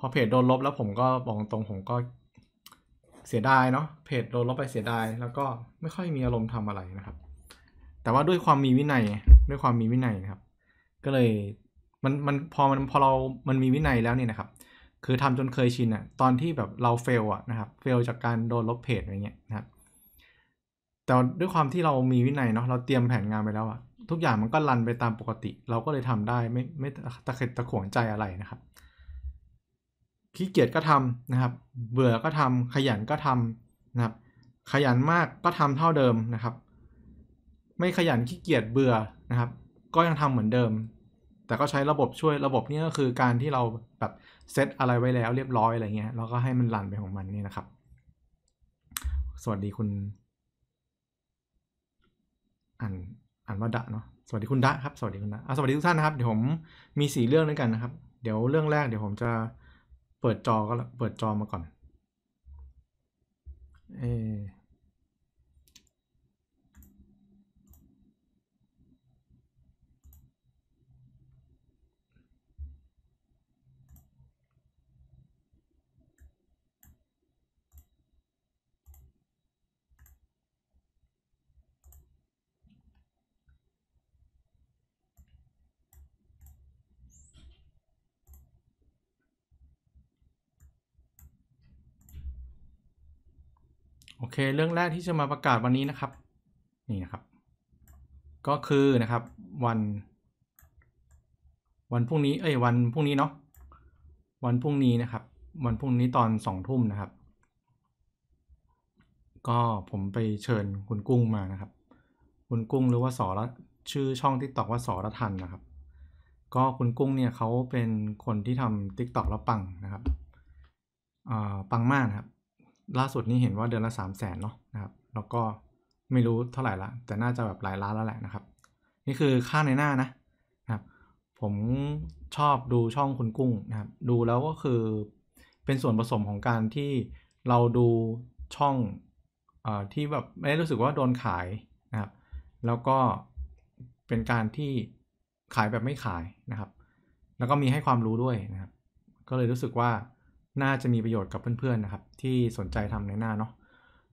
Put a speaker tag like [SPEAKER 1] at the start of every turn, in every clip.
[SPEAKER 1] พอเพจโดนลบ แล้วผมก็บอกตรงผมก็เสียดายเนาะเพจโดนลบไปเสียดายแล้วก็ไม่ค่อยมีอารมณ์ทำอะไรนะครับ แต่ว่าด้วยความมีวินัยด้วยความมีวินัยนะครับ ก็เลยมันมันพอมันพอเรามันมีวินัยแล้วเนี่ยนะครับ คือทำจนเคยชินอะตอนที่แบบเราเฟลอะนะครับเฟลจากการโดนลบเพจอะไรเงี้ยนะครับ แต่ด้วยความที่เรามีวินัยเนาะเราเตรียมแผนงานไปแล้วอะทุกอย่างมันก็รันไปตามปกติเราก็เลยทำได้ไม่ไม่ตะเข็ดตะขวงใจอะไรนะครับขี้เกียจก็ทำนะครับ เบื่อก็ทำขยันก็ทำนะครับ ขยันมากก็ทำเท่าเดิมนะครับ ไม่ขยันขี้เกียจเบื่อนะครับ ก็ยังทำเหมือนเดิม แต่ก็ใช้ระบบช่วย ระบบนี้ก็คือการที่เราแบบเซตอะไรไว้แล้วเรียบร้อยอะไรเงี้ย แล้วก็ให้มันรันไปของมันนี่นะครับ สวัสดีคุณอ่านอ่านว่าดะเนาะ สวัสดีคุณดะครับ สวัสดีคุณดะอ่ะสวัสดีทุกท่านนะครับ เดี๋ยวผมมีสี่เรื่องด้วยกันนะครับ เดี๋ยวเรื่องแรกเดี๋ยวผมจะเปิดจอก็เปิดจอมาก่อนเอโอเค เรื่องแรกที่จะมาประกาศวันนี้นะครับนี่นะครับ ก็คือนะครับวัน วันพรุ่งนี้ เอ้ยวันพรุ่งนี้เนาะวันพรุ่งนี้นะครับ วันพรุ่งนี้ตอนสองทุ่มนะครับ ก็ผมไปเชิญ คุณกุ้งมานะครับ คุณ กุ้งหรือว่าสอละชื่อช่องทิกตอกว่าสอระทันนะครับก็ คุณ กุ้งเนี่ยเขาเป็นคนที่ทำทิกตอกแล้วปังนะครับอ่าปังมากนะครับล่าสุดนี่เห็นว่าเดือนละ 3 0 0 0 0นเนาะนะครับแล้วก็ไม่รู้เท่าไหร่ละ แต่น่าจะแบบหลายล้านแล้วแหละนะครับ นี่คือค่าในหน้านะครับ ผมชอบดูช่องคุณกุ้งนะครับ ดูแล้วก็คือเป็นส่วนผสมของการที่เราดูช่องอที่แบบไม่รู้สึกว่าโดนขายนะครับ แล้วก็เป็นการที่ขายแบบไม่ขายนะครับ แล้วก็มีให้ความรู้ด้วยนะครับก็เลยรู้สึกว่าน่าจะมีประโยชน์กับเพื่อนๆนะครับ ที่สนใจทำในหน้าเนาะ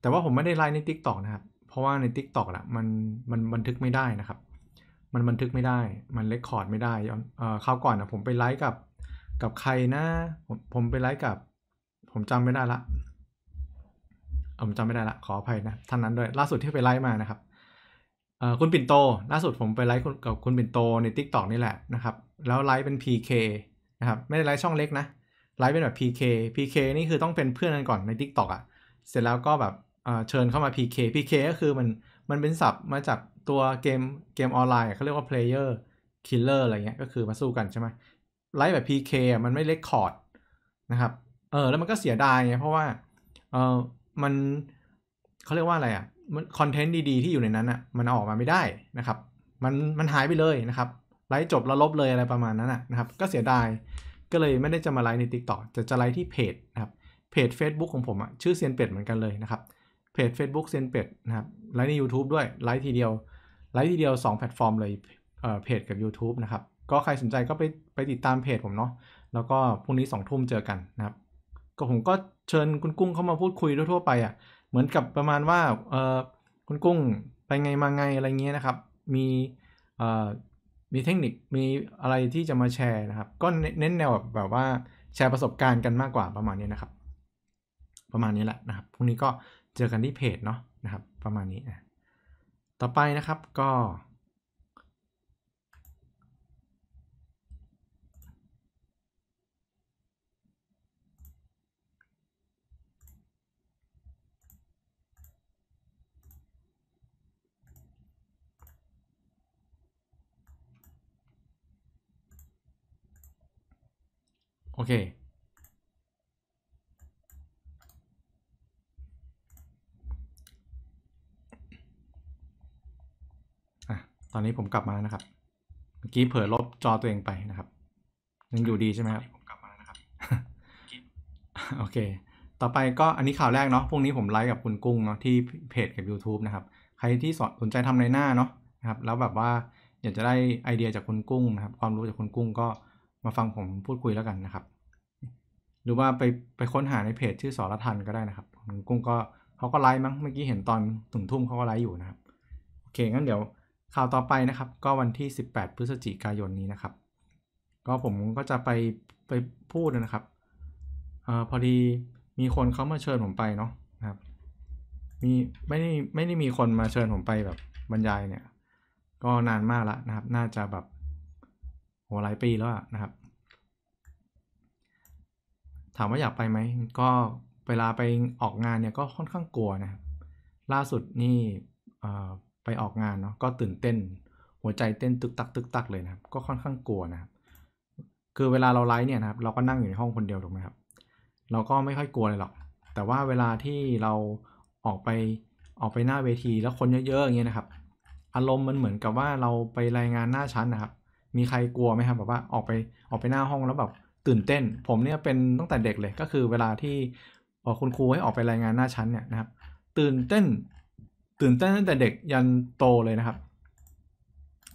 [SPEAKER 1] แต่ว่าผมไม่ได้ไลน์ใน Tik t o อกนะครับ เพราะว่าใน Tik t o อกอะมันมันบันทึกไม่ได้นะครับ มันบันทึกไม่ได้ มันเลคคอร์ดไม่ได้เอ่อคราวก่อนนะผมไปไลฟ์กับกับใครนะผมผมไปไลฟ์กับ ผมจำไม่ได้ละผมจำไม่ได้ละขออภัยนะท่านนั้นด้วยล่าสุดที่ไปไลฟ์มานะครับคุณปิ่นโตล่าสุดผมไปไลฟ์กับคุณปิ่นโตใน Tik t o อกนี่แหละนะครับ แล้วไลฟ์เป็น PK นะครับไม่ได้ไลฟ์ช่องเล็กนะไลฟ์เป็นแบบ PK PK นี่คือต้องเป็นเพื่อนกันก่อนใน Tik t o อกอ่ะ เสร็จแล้วก็แบบเชิญเข้ามา PK PK ก็คือมัน มันเป็นศัพท์มาจากตัวเกมเกมออนไลน์ เขาเรียกว่า player killer อะไรเงี้ย ก็คือมาสู้กันใช่ไหมไลฟ์แบบ PK อ่ะมันไม่เลคคอร์ดนะครับ เออ แล้วมันก็เสียดายไงเพราะว่า เออมันเขาเรียกว่าอะไรอ่ะมันคอนเทนต์ดีๆ ที่อยู่ในนั้นอ่ะมันออกมาไม่ได้นะครับมันมันหายไปเลยนะครับไลฟ์จบแล้วลบเลยอะไรประมาณนั้นอ่ะนะครับก็เสียดายก็เลยไม่ได้จะมาไลฟ์ใน t i k t o กแต่จะไลฟ์ที่เพจนะครับ เพจ Facebook ของผมอะชื่อเซียนเป็ดเหมือนกันเลยนะครับ เพจ Facebook เซียนเป็ดนะครับไลฟ์ใน YouTube ด้วยไลฟ์ทีเดียวไลฟ์ทีเดียว 2 แพลตฟอร์มเลยเอ่อเพจกับ YouTube นะครับ ก็ใครสนใจก็ไปไปติดตามเพจผมเนาะ แล้วก็พรุ่งนี้2องทุ่มเจอกันนะครับ ก็ผมก็เชิญคุณกุ้งเข้ามาพูดคุยทั่วๆไปอะ่ะเหมือนกับประมาณว่าเออคุณกุ้งไปไงมาไงอะไรเงี้ยนะครับมีเอ่อมีเทคนิค มีอะไรที่จะมาแชร์นะครับ ก็เน้นแนวแบบว่า แชร์ประสบการณ์กันมากกว่าประมาณนี้นะครับ ประมาณนี้แหละนะครับ พรุ่งนี้ก็เจอกันที่เพจเนาะนะครับ ประมาณนี้ ต่อไปนะครับก็โอเคอะตอนนี้ผมกลับมาแล้วนะครับ เมื่อกี้เผลอลบจอตัวเองไปนะครับ ยังอยู่ดีใช่ไหมครับ โอเค ต่อไปก็อันนี้ข่าวแรกเนาะ พรุ่งนี้ผมไลฟ์กับคุณกุ้งเนาะที่เพจกับ YouTube นะครับ ใครที่สนใจทำในหน้าเนาะนะครับ แล้วแบบว่า อยากจะได้ไอเดียจากคุณกุ้งนะครับ ความรู้จากคุณกุ้งก็มาฟังผมพูดคุยแล้วกันนะครับ หรือว่าไปไปค้นหาในเพจชื่อสอรทันก็ได้นะครับกุ้งก็เขาก็ไลฟ์มั้ง เมื่อกี้เห็นตอนถึงทุ่มเขาก็ไลฟ์อยู่นะครับ โอเค งั้นเดี๋ยวข่าวต่อไปนะครับ ก็วันที่ 18 พฤศจิกายนนี้นะครับ ก็ผมก็จะไปไปพูดนะครับ เอ่อพอดีมีคนเขามาเชิญผมไปเนาะนะครับ มีไม่ได้ไม่ได้มีคนมาเชิญผมไปแบบบรรยายเนี่ย ก็นานมากละนะครับ น่าจะแบบโหหลายปีแล้วนะครับ ถามว่าอยากไปไหมก็เวลาไปออกงานเนี่ยก็ค่อนข้างกลัวนะครับล่าสุดนี่ไปออกงานเนาะก็ตื่นเต้น หัวใจเต้นตึกตักตึกตักเลยนะครับ ก็ค่อนข้างกลัวนะครับคือเวลาเราไลฟ์เนี่ยนะครับเราก็นั่งอยู่ในห้องคนเดียวถูกไหมครับ เราก็ไม่ค่อยกลัวเลยหรอกแต่ว่าเวลาที่เราออกไปออกไปหน้าเวทีแล้วคนเยอะๆอย่างเงี้ยนะครับอารมณ์มันเหมือนกับว่าเราไปรายงานหน้าชั้นนะครับมี ใครกลัวไหมครับแบบว่าออกไปออกไปหน้าห้อง แล้วแบบตื่นเต้น ผมเนี่ยเป็นตั้งแต่เด็กเลยก็คือ เวลาที่คุณครูให้ออกไปรายงานหน้าชั้นเนี่ยนะครับ ตื่นเต้น ตื่นเต้นตั้งแต่เด็กยันโตเลยนะครับ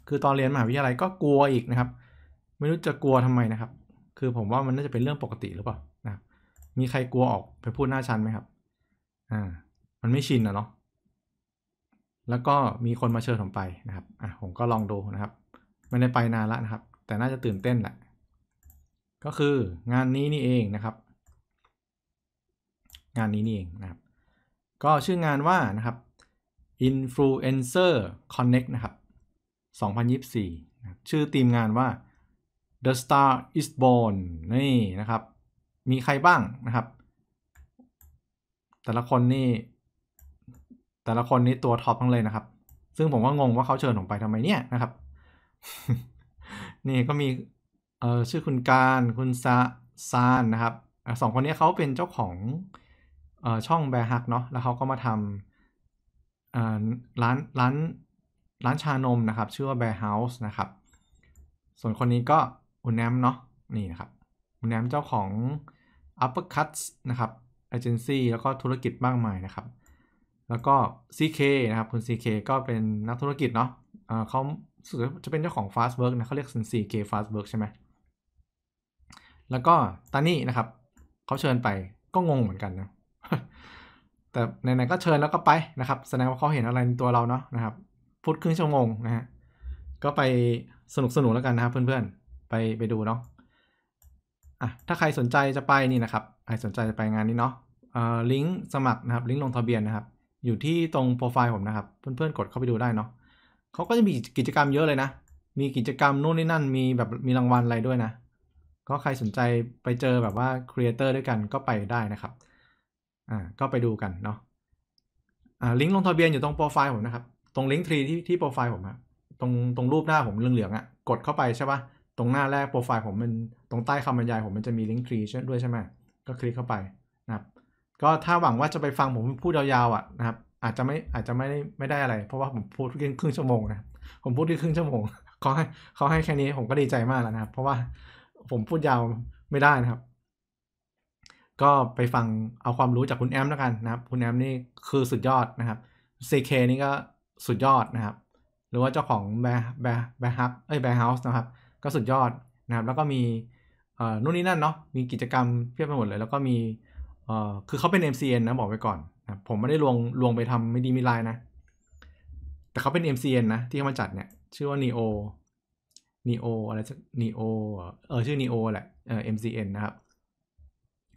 [SPEAKER 1] คือตอนเรียนมหาวิทยาลัยก็กลัวอีกนะครับ ไม่รู้จะกลัวทำไมนะครับ คือผมว่ามันน่าจะเป็นเรื่องปกติหรือเปล่านะมีใครกลัวออกไปพูดหน้าชั้นไหมครับอ่ามันไม่ชินนะเนาะแล้วก็มีคนมาเชิญผมไปนะครับ อ่ะผมก็ลองดูนะครับม่ได้ไปนานละนะครับ แต่น่าจะตื่นเต้นแหละ ก็คืองานนี้นี่เองนะครับ งานนี้นี่เองนะครับ ก็ชื่องานว่านะครับ Influencer Connect นะครับ 2024นะชื่อทีมงานว่า The Star is Born นี่นะครับ มีใครบ้างนะครับ แต่ละคนนี่แต่ละคนนี่ตัวท็อปทั้งเลยนะครับ ซึ่งผมก็งงว่าเขาเชิญผมไปทำไมเนี่ยนะครับนี่ก็มีเออชื่อคุณการคุณซาซาน นะครับสองคนนี้เขาเป็นเจ้าของออช่องแบร์ฮักเนาะแล้วเขาก็มาทำร้านร้าน ร้านชานม นะครับ ชื่อว่าแบร์เฮาส์นะครับ ส่วนคนนี้ก็อุนแอมเนาะนี่นะครับอุนแอมเจ้าของ Uppercuts นะครับเอเจนซี่แล้วก็ธุรกิจมากมายนะครับ แล้วก็ CK นะครับคุณ CK ก็เป็นนักธุรกิจเนาะะเขาสุดจะเป็นเจ้าของ Fast Work นะเขาเรียก Sensei K Fast Work ใช่ไหมแล้วก็ตานี่นะครับเขาเชิญไปก็ งงเหมือนกันนะแต่ไหน ๆ ก็เชิญแล้วก็ไปนะครับ แสดงว่าเขาเห็นอะไรในตัวเราเนาะนะครับพูดครึ่งชั่วโมงนะฮะก็ไปสนุกสนุกแล้วกันนะครับเพื่อนๆไปไปดูเนาะอ่ะถ้าใครสนใจจะไปนี่นะครับ ใครสนใจจะไปงานนี้เนาะอ่ลิงก์สมัครนะครับลิงก์ลงทะเบียนนะครับอยู่ที่ตรงโปรไฟล์ผมนะครับเพื่อนๆ กดเข้าไปดูได้เนาะเขาก็จะมีกิจกรรมเยอะเลยนะ มีกิจกรรมนู่นนี่นั่น มีแบบมีรางวัลอะไรด้วยนะ ก็ใครสนใจไปเจอแบบว่าครีเอเตอร์ด้วยกันก็ไปได้นะครับ อ่า ก็ไปดูกันเนาะ อ่าลิงก์ลงทะเบียนอยู่ตรงโปรไฟล์ผมนะครับ ตรงลิงก์ทรีที่ที่โปรไฟล์ผมอะตรงตรงรูปหน้าผมเหลืองๆอะกดเข้าไปใช่ปะตรงหน้าแรกโปรไฟล์ผมมันตรงใต้คำบรรยายผม มันจะมีลิงก์ทรีด้วยใช่ไหม ก็คลิกเข้าไปนะครับ ก็ถ้าหวังว่าจะไปฟังผมพูดยาวๆอ่ะนะครับอาจจะไม่อาจจะไม่ไม่ได้อะไร เพราะว่าผมพูดครึ่งชั่วโมงนะผมพูดที่ครึ่งชั่วโมงเขาให้เขาให้แค่นี้ ผมก็ดีใจมากแล้วนะครับ เพราะว่าผมพูดยาวไม่ได้นะครับ ก็ไปฟังเอาความรู้จากคุณแอมแล้วกันนะครับคุณแอมนี่คือสุดยอดนะครับ CK นี่ก็สุดยอดนะครับ หรือว่าเจ้าของแบแบแบฮับเอ้ยแบเฮาส์นะครับก็สุดยอดนะครับ แล้วก็มีเอ่อนู่นนี่นั่นเนาะมีกิจกรรมเพียบไปหมดเลย แล้วก็มีเอ่อคือเขาเป็น MCN นะบอกไว้ก่อนผมไม่ได้ลวงลวงไปทำไม่ดีไม่ลายนะ แต่เขาเป็น MCN นะ ที่เขามาจัดเนี่ย ชื่อว่า Neo Neo อะไรสัก Neo เออชื่อ Neo แหละเออ MCN นะครับ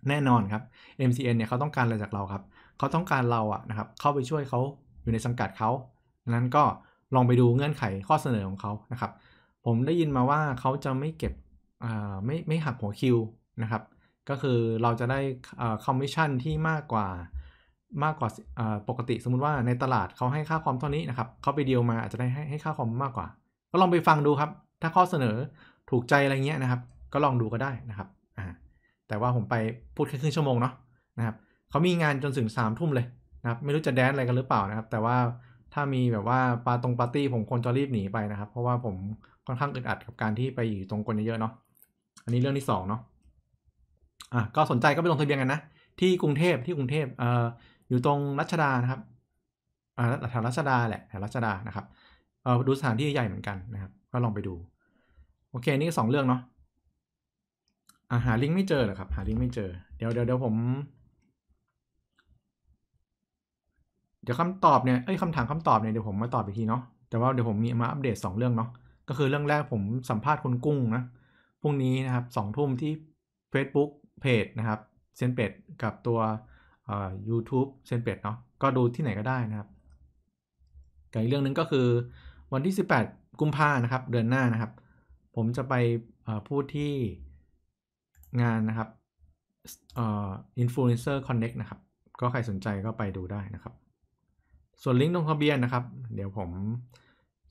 [SPEAKER 1] แน่นอนครับ MCN เนี่ยเขาต้องการอะไรจากเราครับเขาต้องการเราอะนะครับ เข้าไปช่วยเขาอยู่ในสังกัดเขานั้นก็ลองไปดูเงื่อนไขข้อเสนอของเขานะครับ ผมได้ยินมาว่าเขาจะไม่เก็บไม่ไม่หักหัวคิวนะครับก็คือเราจะได้คอมมิชชั่นที่มากกว่ามากกว่าปกติสมมติว่าในตลาดเขาให้ค่าคอมเท่านี้นะครับเขาไปเดียวมาอาจจะได้ให้ให้ค่าคอมมากกว่า ก็ลองไปฟังดูครับ ถ้าข้อเสนอถูกใจอะไรเงี้ยนะครับ ก็ลองดูก็ได้นะครับแต่ว่าผมไปพูดแค่ครึ่งชั่วโมงเนาะนะครับเขามีงานจนถึง3ามทุ่มเลยนะครับ ไม่รู้จะแดนอะไรกันหรือเปล่านะครับ แต่ว่าถ้ามีแบบว่าปาตรงปาร์ตี้ผมควรจะรีบหนีไปนะครับ เพราะว่าผมค่อนข้างอึดอัดกับการที่ไปอยู่ตรงคนเยอะเนาะอันนี้เรื่องที่2เนาะอ่ะก็สนใจก็ไปลงทะเบียนกันนะที่กรุงเทพที่กรุงเทพเอ่ออยู่ตรงรัชดานะครับอ่าแถวรัชดาแหละแถวรัชดานะครับเออดูสถานที่ใหญ่เหมือนกันนะครับ ก็ลองไปดูโอเค นี่สองเรื่องเนาะอาหาลิงก์ไม่เจอเหรอครับ หาลิงก์ไม่เจอ เดี๋ยวเดี๋ยวเดี๋ยวผมเดี๋ยวคำตอบเนี่ยเอ้ยคำถามคำตอบเนี่ยเดี๋ยวผมมาตอบอีกทีเนาะแต่ว่าเดี๋ยวผมมีมาอัปเดต2เรื่องเนาะก็คือเรื่องแรกผมสัมภาษณ์คุณกุ้งนะพรุ่งนี้นะครับสองทุ่มที่ Facebook เพจนะครับเซนเป็ดกับตัวยูทูบเซนเป็ดเนาะ ก็ดูที่ไหนก็ได้นะครับกับอีกเรื่องหนึ่งก็คือวันที่ 18 กุมภานะครับ เดือนหน้านะครับ ผมจะไปพูดที่งานนะครับอินฟลูเอนเซอร์คอนเน็กนะครับ ก็ใครสนใจก็ไปดูได้นะครับ ส่วนลิงก์ลงทะเบียนนะครับ เดี๋ยวผม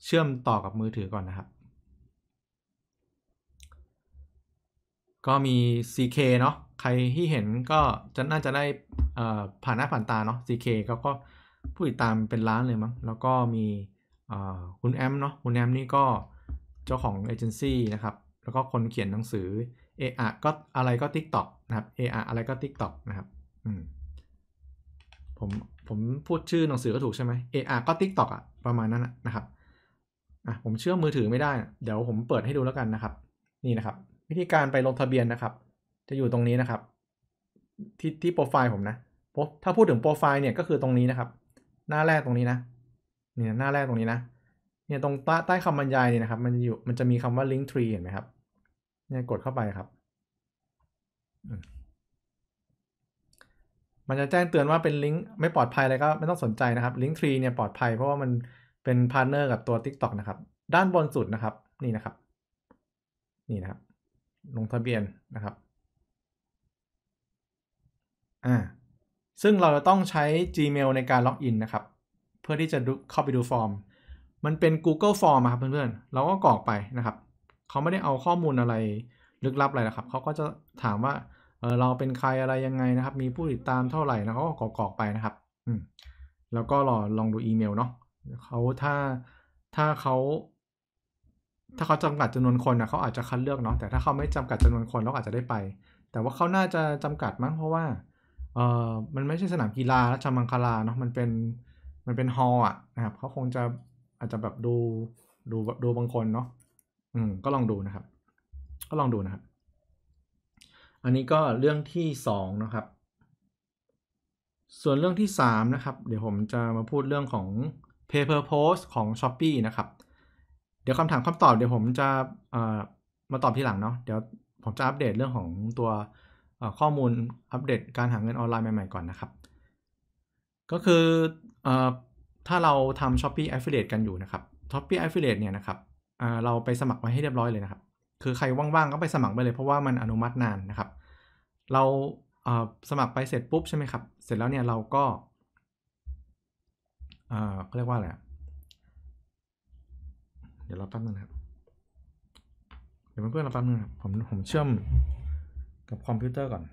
[SPEAKER 1] เชื่อมต่อกับมือถือก่อนนะครับ ก็มี CK เนาะใครที่เห็นก็จะน่าจะได้ผ่านหน้าผ่านตาเนาะ CK ขาก็ผู้ติดตามเป็นล้านเลยมั้งแล้วก็มีคุณแอมเนาะคุณแอมนี่ก็เจ้าของเอเจนซี่นะครับ แล้วก็คนเขียนหนังสือเออะก็อะไรก็ TikTok นะครับเออะอะไรก็ TikTok นะครับอืมผมผมพูดชื่อหนังสือก็ถูกใช่ไหมเออะก็ TikTok อะประมาณนั้นนะครับอ่ะผมเชื่อมือถือไม่ได้เดี๋ยวผมเปิดให้ดูแล้วกันนะครับ นี่นะครับ วิธีการไปลงทะเบียนนะครับจะอยู่ตรงนี้นะครับ ที่ที่โปรไฟล์ผมนะถ้าพูดถึงโปรไฟล์เนี่ยก็คือตรงนี้นะครับ หน้าแรกตรงนี้นะเนี่ยหน้าแรกตรงนี้นะเนี่ยตรงใต้ใต้คำบรรยายเนี่ยนะครับ มันจะอยู่มันจะมีคำว่า link tree เห็นไหมครับเนี่ยกดเข้าไปครับ มันจะแจ้งเตือนว่าเป็นลิงก์ไม่ปลอดภัยอะไรก็ ไม่ต้องสนใจนะครับลิงก์ทรีเนี่ยปลอดภัยเพราะว่ามันเป็นพาร์เนอร์กับตัว TikTok นะครับด้านบนสุดนะครับนี่นะครับ นี่นะครับลงทะเบียนนะครับ่าซึ่งเราจะต้องใช้ Gmail ในการล็อกอินนะครับ เพื่อที่จะเข้าไปดูฟอร์ม มันเป็น Google Form ครับเพื่อนๆเราก็กรอกไปนะครับ เขาไม่ได้เอาข้อมูลอะไรลึกลับอะไรนะครับ เขาก็จะถามว่าเราเป็นใครอะไรยังไงนะครับ มีผู้ติดตามเท่าไหร่นะเขาก็กรอกกรอกไปนะครับอืมแล้วก็รอลองดูอีเมลเนาะเขาถ้าถ้าเขาถ้าเขาจำกัดจำนวนคนนะเขาอาจจะคัดเลือกเนาะ แต่ถ้าเขาไม่จำกัดจำนวนคนเราอาจจะได้ไป แต่ว่าเขาน่าจะจำกัดมั้งเพราะว่าเออมันไม่ใช่สนามกีฬาราชมังคลาเนาะมันเป็นมันเป็นฮอล์อ่ะนะครับเขาคงจะอาจจะแบบดูดูดูบางคนเนาะอืมก็ลองดูนะครับ ก็ลองดูนะครับอันนี้ก็เรื่องที่สองนะครับ ส่วนเรื่องที่สามนะครับ เดี๋ยวผมจะมาพูดเรื่องของ p a per post ของ s h o p e e นะครับ เดี๋ยวคำถามคำตอบ เดี๋ยวผมจะเออ่มาตอบทีหลังเนาะเดี๋ยวผมจะอัปเดตเรื่องของตัวข้อมูลอัปเดตการหาเงินออนไลน์ใหม่ๆก่อนนะครับ ก็คือถ้าเราทำ้อปปี้แอฟเฟลเ t ตกันอยู่นะครับ้อปปี้แอฟเฟลเ t ตเนี่ยนะครับเราไปสมัครไว้ให้เรียบร้อยเลยนะครับ คือใครว่างๆก็ไปสมัครไปเลย เพราะว่ามันอนุมัตินานนะครับ เราสมัครไปเสร็จปุ๊บใช่ไหมครับเสร็จแล้วเนี่ยเราก็เขาเรียกว่าอะไรเดี๋ยวเราแป๊บนึงครับเดี๋ยวเพื่อนเราแป๊บนึงครับผมผมเชื่อมกับคอมพิวเตอร์ก่อน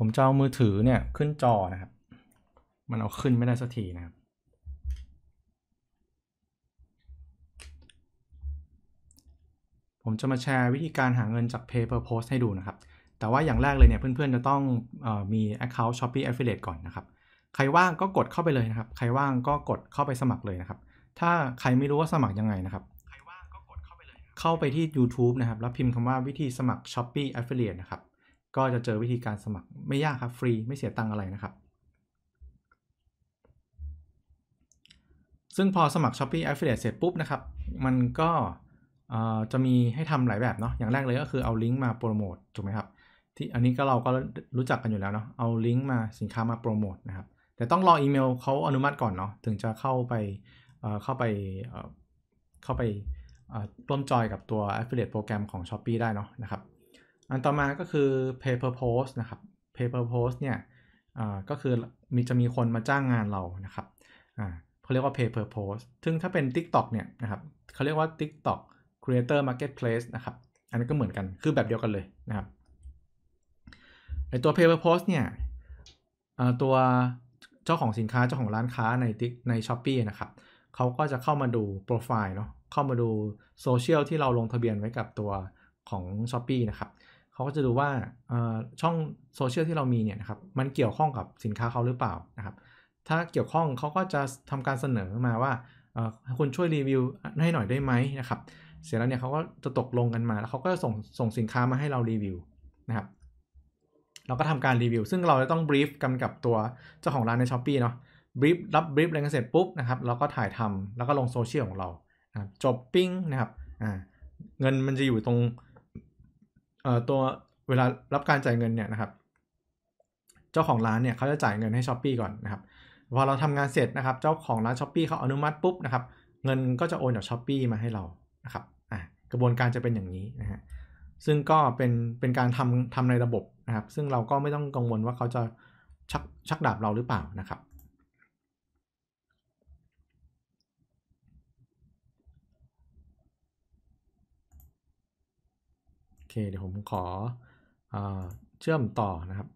[SPEAKER 1] ผมจะเอามือถือเนี่ยขึ้นจอนะครับ มันเอาขึ้นไม่ได้สักทีนะครับผมจะมาแชร์วิธีการหาเงินจาก Pay per Post ให้ดูนะครับ แต่ว่าอย่างแรกเลยเนี่ยเพื่อนๆจะต้องอมี Account Shopee Affiliate ก่อนนะครับ ใครว่างก็กดเข้าไปเลยนะครับใครว่างก็กดเข้าไปสมัครเลยนะครับ ถ้าใครไม่รู้ว่าสมัครยังไงนะครับใครว่างก็กดเข้าไปเลยเข้าไปที่ YouTube นะครับแล้วพิมพ์คำว่าวิธีสมัคร Shopee Affiliate นะครับก็จะเจอวิธีการสมัครไม่ยากครับฟรีไม่เสียตังค์อะไรนะครับ ซึ่งพอสมัคร Shopee Affiliate เสร็จปุ๊บนะครับมันก็จะมีให้ทำหลายแบบเนาะ อย่างแรกเลยก็คือเอาลิงก์มาโปรโมท ถูกไหมครับ ที่อันนี้ก็เราก็รู้จักกันอยู่แล้วเนาะ เอาลิงก์มาสินค้ามาโปรโมทนะครับ แต่ต้องรออีเมลเขาอนุมัติก่อนเนาะ ถึงจะเข้าไปเข้าไปเข้าไปร่วมจอยกับตัว affiliate โปรแกรมของ Shopee ได้เนาะนะครับ อันต่อมาก็คือ pay per post นะครับ pay per post เนี่ย ก็คือมีจะมีคนมาจ้างงานเรานะครับเขาเรียกว่า pay per post ซึ่งถ้าเป็น TikTok เนี่ยนะครับเขาเรียกว่า TikTok Creator Marketplace นะครับ อันนี้ก็เหมือนกันคือแบบเดียวกันเลยนะครับ ในตัว p a per Post เนี่ยตัวเจ้าของสินค้าเจ้าของร้านค้าในใน s h อ p e e นะครับเขาก็จะเข้ามาดูโปรไฟล์เนาะเข้ามาดูโซเชียลที่เราลงทะเบียนไว้กับตัวของ s h อ p e e นะครับเขาก็จะดูว่าช่องโซเชียลที่เรามีเนี่ยนะครับมันเกี่ยวข้องกับสินค้าเขาหรือเปล่านะครับ ถ้าเกี่ยวข้องเขาก็จะทำการเสนอมาว่าคุณช่วยรีวิวให้หน่อยได้ไหมนะครับเสร็จแล้วเนี่ยเขาก็จะตกลงกันมาแล้วเขาก็ส่งส่งสินค้ามาให้เรารีวิวนะครับ เราก็ทำการรีวิวซึ่งเราจะต้องบรีฟกันกับตัวเจ้าของร้านในช้อปปีเนาะบรีฟรับบรีฟอะไรกันเสร็จปุ๊บนะครับเราก็ถ่ายทำแล้วก็ลงโซเชียลของเราจบปิ้งนะครับเงินมันจะอยู่ตรงตัวเวลารับการจ่ายเงินเนี่ยนะครับเจ้าของร้านเนี่ยเขาจะจ่ายเงินให้ช้อปปีก่อนนะครับพอเราทำงานเสร็จนะครับเจ้าของร้านช้อปปีเขาอนุมัติปุ๊บนะครับเงินก็จะโอนจากช้อปปีมาให้เราะครับอ่ะกระบวนการจะเป็นอย่างนี้นะฮะซึ่งก็เป็นเป็นการทำทำในระบบนะครับซึ่งเราก็ไม่ต้องกังวลว่าเขาจะชักชักดาบเราหรือเปล่านะครับโอเคเดี๋ยวผมขออเชื่อมต่อนะครับ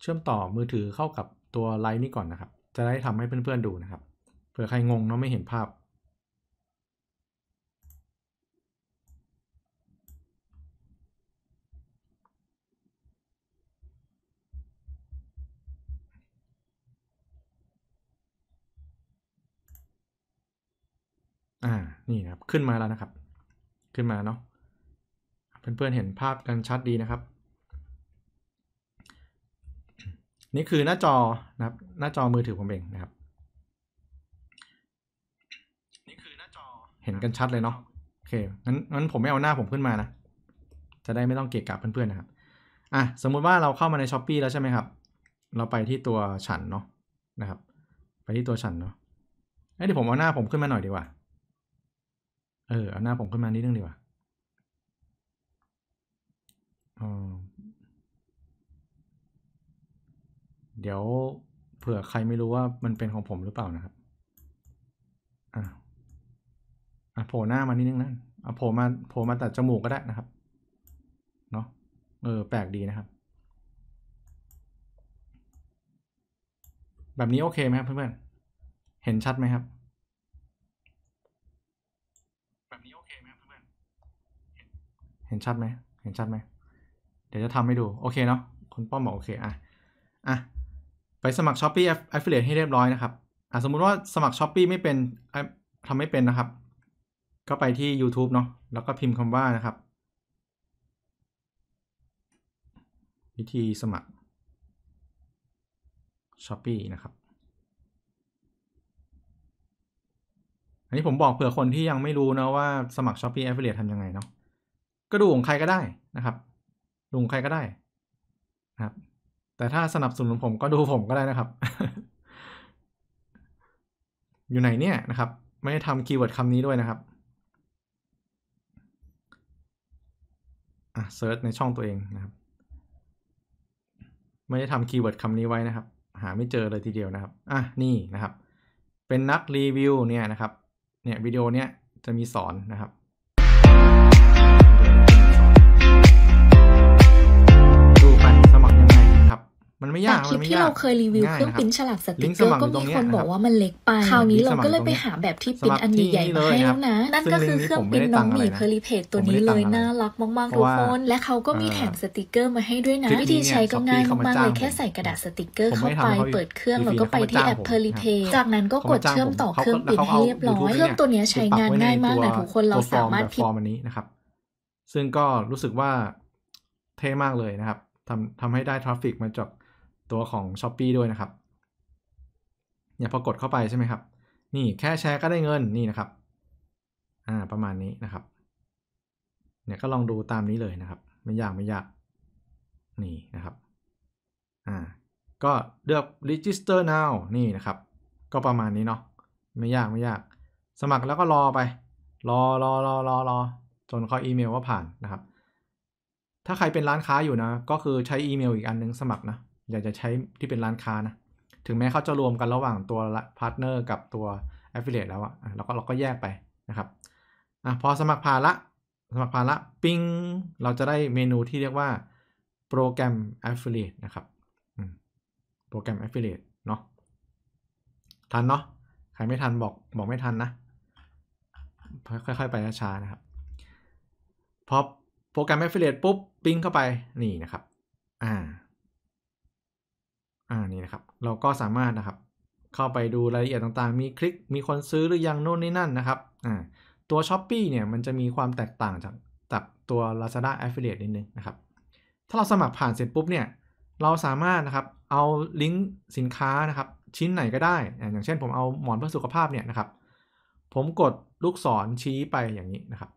[SPEAKER 1] เชื่อมต่อมือถือเข้ากับตัวไลน์นี้ก่อนนะครับจะได้ทำให้เพื่อนๆดูนะครับ เผื่อใครงงเนาะไม่เห็นภาพอ่า นี่ครับ ขึ้นมาแล้วนะครับ ขึ้นมาเนาะ เพื่อนๆ เห็นภาพกันชัดดีนะครับ นี่คือหน้าจอ นะครับ หน้าจอมือถือผมเองนะครับนี่คือหน้าจอเห็นกันชัดเลยเนาะ โอเค งั้นงั้นผมไม่เอาหน้าผมขึ้นมานะ จะได้ไม่ต้องเกะกะเพื่อนๆนะครับ อ่ะสมมุติว่าเราเข้ามาในช้อป e e แล้วใช่ไหมครับ เราไปที่ตัวฉันเนาะ นะครับ ไปที่ตัวฉันเนาะเดี๋ยวผมเอาหน้าผมขึ้นมาหน่อยดีกว่าเออเอาหน้าผมขึ้นมานิดนึงดีกว่าเดี๋ยวเผื่อใครไม่รู้ว่ามันเป็นของผมหรือเปล่านะครับ อ่ะอ่ะโผล่หน้า มา นิดนึงนะอ่ะโผล่มาโผล่มาตัด จมูก ก็ได้นะครับ เนาะเออแปลกดีนะครับ แบบนี้โอเคไหมครับเพื่อนๆ เห็นชัดไหมครับเห็นชัดไหมเห็นชัดไหม เดี๋ยวจะทำให้ดูโอเคเนาะคุณป้อมบอกโอเคอ่ะอ่ะ ไปสมัคร Shopee Affiliate ให้เรียบร้อยนะครับ อ่ะสมมุติว่าสมัคร Shopee ไม่เป็น ทำไม่เป็นนะครับ ก็ไปที่ YouTube เนาะ แล้วก็พิมพ์คำว่านะครับ วิธีสมัคร Shopee นะครับ อันนี้ผมบอกเผื่อคนที่ยังไม่รู้นะว่าสมัคร Shopee Affiliate ทำยังไงเนาะก็ดูของใครก็ได้นะครับดูของใครก็ได้นะครับ แต่ถ้าสนับสนุนผมก็ดูผมก็ได้นะครับ อยู่ไหนเนี่ยนะครับไม่ได้ทำคีย์เวิร์ดคำนี้ด้วยนะครับอ่ะเซิร์ชในช่องตัวเองนะครับ ไม่ได้ทำคีย์เวิร์ดคำนี้ไว้นะครับ หาไม่เจอเลยทีเดียวนะครับ อ่ะนี่นะครับเป็นนักรีวิว เนี่ยนะครับ เนี่ยวิดีโอเนี้ยจะมีสอนนะครับมันไม่ยากจากคลิปที่เราเคย รีวิวเครื่องปิ้นฉลากสติกเกอร์ก็มีคนบอกว่ามันเล็กไปคราวนี้เราก็เลยไปหาแบบที่ปิ้นอันใหญ่ๆมาให้แล้วนะนั่นก็คือเครื่องปิ้นน้องหมีเพลีเพจตัวนี้เลยน่ารักมากๆทุกคนและเขาก็มีแถมสติกเกอร์มาให้ด้วยนะ วิธีใช้ก็ง่ายมากเลยแค่ใส่กระดาษสติกเกอร์ เข้าไปเปิดเครื่องแล้วก็ไปที่แอปเพลีเพจจากนั้นก็กดเชื่อมต่อเครื่องปิ้นให้เรียบร้อยเครื่องตัวนี้ใช้งานง่ายมากนะทุกคนเราสามารถพิมพ์อันนี้นะครับ ซึ่งก็รู้สึกว่าเท่มากเลยนะครับทำทำให้ได้ทราฟฟิกมาจากตัวของ s h อ p e e ด้วยนะครับเนี่ยพอกด เข้าไป ใช่ไหมครับนี่แค่แชร์ก็ได้เงินนี่นะครับอ่าประมาณนี้นะครับ เนี่ย ก็ลองดูตามนี้เลยนะครับ ไม่ยากไม่ยากนี่นะครับอ่าก็เลือก register now นี่ นะครับ ก็ประมาณนี้ เนาะไม่ยากไม่ยาก สมัครแล้วก็รอไป รอรอรอรอรอจนเขาอีเมลว่าผ่านนะครับ ถ้าใครเป็นร้านค้าอยู่นะก็คือใช้อีเมลอีกอันนึงสมัครนะอยากจะใช้ที่เป็นร้านค้านะ ถึงแม้เขาจะรวมกันระหว่างตัวพาร์ทเนอร์กับตัว affiliate แล้วอะเราก็เราก็แยกไปนะครับ อ่ะพอสมัครผ่านละ สมัครผ่านละ ปิ้ง เราจะได้เมนูที่เรียกว่า โปรแกรม affiliate นะครับ โปรแกรม affiliate เนาะ ทันเนาะ ใครไม่ทันบอก บอกไม่ทันนะ ค่อย ๆ ไปช้าๆ นะครับ พอโปรแกรม affiliate ปุ๊บปิ้งเข้าไป นี่นะครับ อ่าอ่านี่นะครับเราก็สามารถนะครับเข้าไปดูรายละเอียดต่างๆมีคลิกมีคนซื้อหรือยังโน่นนี่นั่นนะครับอ่าตัว s h อ p e e เนี่ยมันจะมีความแตกต่างจากจากตัว Lazada Affiliate นิดนึงนะครับถ้าเราสมัครผ่านเสร็จปุ๊บเนี่ยเราสามารถนะครับเอาลิงก์สินค้านะครับชิ้นไหนก็ได้ อย่างเช่นผมเอาหมอนเพื่อสุขภาพเนี่ยนะครับผมกดลูกศรชี้ไปอย่างนี้นะครับ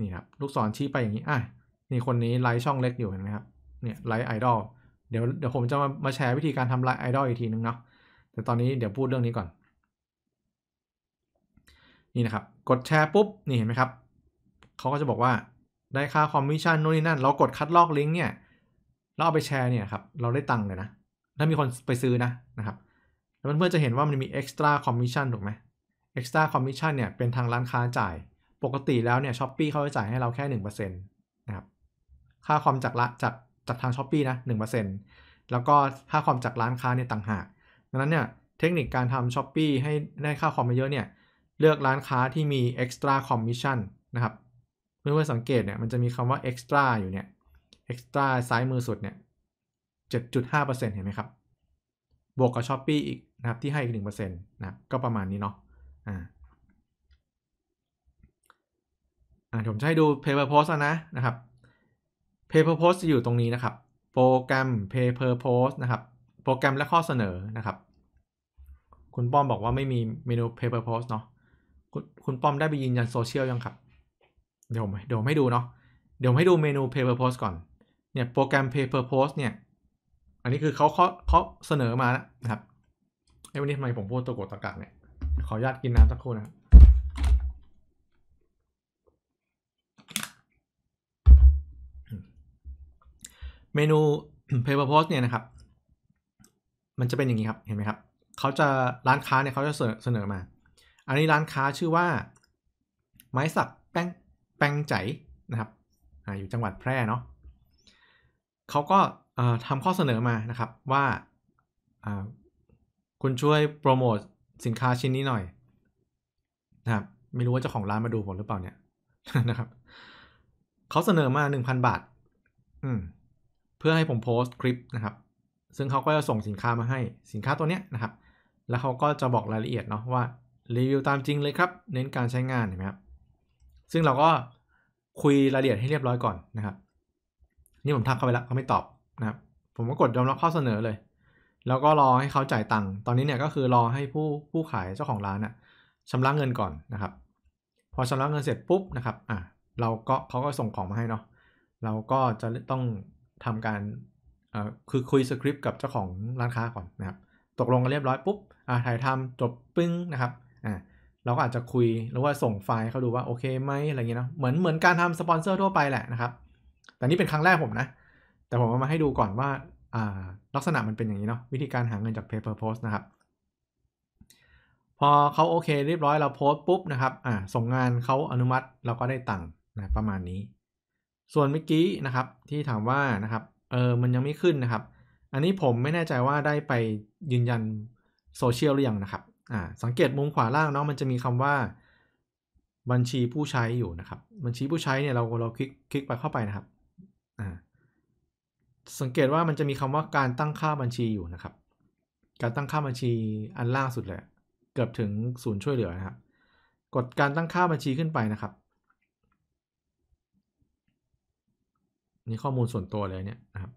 [SPEAKER 1] นี่ครับลูกศรชี้ไปอย่างนี้อ่ะนี่คนนี้ไลค์ช่องเล็กอยู่เห็นไหมครับเนี่ยไลค์ไอดอลดี๋ยวเดี๋ยวผมจะมามาแชร์วิธีการทำลายไอดอลอีกทีนึงเนาะ แต่ตอนนี้เดี๋ยวพูดเรื่องนี้ก่อน นี่นะครับ กดแชร์ปุ๊บ นี่เห็นไหมครับ เขาก็จะบอกว่าได้ค่าคอมมิชชั่นนู่นนี่นั่น เรากดคัดลอกลิงก์เนี่ยเราเอาไปแชร์เนี่ยครับ เราได้ตังค์เลยนะ ถ้ามีคนไปซื้อนะนะครับแล้วเพื่อนๆจะเห็นว่ามันมีเอ็กซ์ตร้าคอมมิชชั่นถูกไหมเอ็กซ์ตร้าคอมมิชชั่นเนี่ยเป็นทางร้านค้าจ่าย ปกติแล้วเนี่ยช้อปปี้เขาจะจ่ายให้เราแค่1%นะครับ ค่าคอมจากละจากจากทางช้อปปีนะหแล้วก็ค่าความจากร้านค้าเนี่ยต่างหากดังนั้นเนี่ยเทคนิคการทำช้อปปีให้ได้ค่าความเยอะเนี่ย เลือกร้านค้าที่มี extra commission นะครับเพื่อนๆสังเกตเนี่ยมันจะมีคำว่า extra อยู่เนี่ย extra ซ้ายมือสุดเนี่ย 7.5%เห็นไหมครับบวกกับช้อปี้อีกนะครับ ที่ให้อีก 1%นะก็ประมาณนี้เนาะอ่าอ่าผมจะให้ดู pay per post นะนะครับ Paper Post จะอยู่ตรงนี้นะครับ โปรแกรม Paper Post นะครับ โปรแกรมและข้อเสนอนะครับ คุณป้อมบอกว่าไม่มีเมนู Paper Post เนาะคุณป้อมได้ไปยืนยันโซเชียลยังครับเดี๋ยวเดี๋ยวให้ดูเนาะเดี๋ยวให้ดูเมนู Paper Post ก่อนเนี่ยโปรแกรม Paper Post เนี่ยอันนี้คือเขาเขาเขาเสนอมานะครับไอ้วันนี้ทำไมผมพูดตะโกตะกกเนี่ยขออนุญาตกินน้ำสักครู่นะครับเมนู Paper Post เนี่ยนะครับ มันจะเป็นอย่างนี้ครับ เห็นไหมครับเขาจะร้านค้าเนี่ยเขาจะเสนอมา อันนี้ร้านค้าชื่อว่าไม้สักแป้งแป้งใจนะครับออยู่จังหวัดแพร่เนาะเขาก็ทำข้อเสนอมานะครับว่า คุณช่วยโปรโมทสินค้าชิ้นนี้หน่อย นะครับไม่รู้ว่าเจ้าของร้านมาดูผมหรือเปล่าเนี่ยนะครับเขาเสนอมาหนึ่งพันบาท อืมพื่อให้ผมโพสต์คลิปนะครับ ซึ่งเขาก็จะส่งสินค้ามาให้ สินค้าตัวเนี้ยนะครับ แล้วเขาก็จะบอกรายละเอียดเนาะว่ารีวิวตามจริงเลยครับ เน้นการใช้งานเห็นไหมครับซึ่งเราก็คุยรายละเอียดให้เรียบร้อยก่อนนะครับ นี่ผมทักเขาไปแล้วเขาไม่ตอบนะครับ ผมก็กดยอมรับข้อเสนอเลย แล้วก็รอให้เขาจ่ายตังค์ ตอนนี้เนี่ยก็คือรอให้ผู้ผู้ขายเจ้าของร้าน่ะชำระเงินก่อนนะครับ พอชำระเงินเสร็จปุ๊บนะครับ อ่ะ เราก็เขาก็ส่งของมาให้เนาะ เราก็จะต้องทำการคือคุยสคริปต์กับเจ้าของร้านค้าก่อนนะครับ ตกลงกันเรียบร้อยปุ๊บถ่ายทำจบปึ้งนะครับอ่าเราก็อาจจะคุยหรือว่าส่งไฟล์เขาดูว่าโอเคไหมอะไรเงี้ยนะเหมือนเหมือนการทำสปอนเซอร์ทั่วไปแหละนะครับ แต่นี่เป็นครั้งแรกผมนะ แต่ผมมาให้ดูก่อนว่าลักษณะมันเป็นอย่างนี้เนาะวิธีการหาเงินจาก p a per post นะครับ พอเขาโอเค เรียบร้อยเราโพสต์ปุ๊บนะครับส่งงานเขาอนุมัติเราก็ได้ตังค์นะประมาณนี้ส่วนเมื่อกี้นะครับที่ถามว่านะครับ เออ มันยังไม่ขึ้นนะครับ อันนี้ผมไม่แน่ใจว่าได้ไปยืนยันโซเชียลหรือยังนะครับอ่าสังเกตมุมขวาล่างเนาะมันจะมีคำว่าบัญชีผู้ใช้อยู่นะครับ บัญชีผู้ใช้เนี่ยเราเราคลิกคลิกไปเข้าไปนะครับอ่าสังเกตว่ามันจะมีคำว่าการตั้งค่าบัญชีอยู่นะครับ การตั้งค่าบัญชีอันล่างสุดเลยเกือบถึงศูนย์ช่วยเหลือนะครับกดการตั้งค่าบัญชีขึ้นไปนะครับนี่ข้อมูลส่วนตัวเลยเนี่ยนะครับ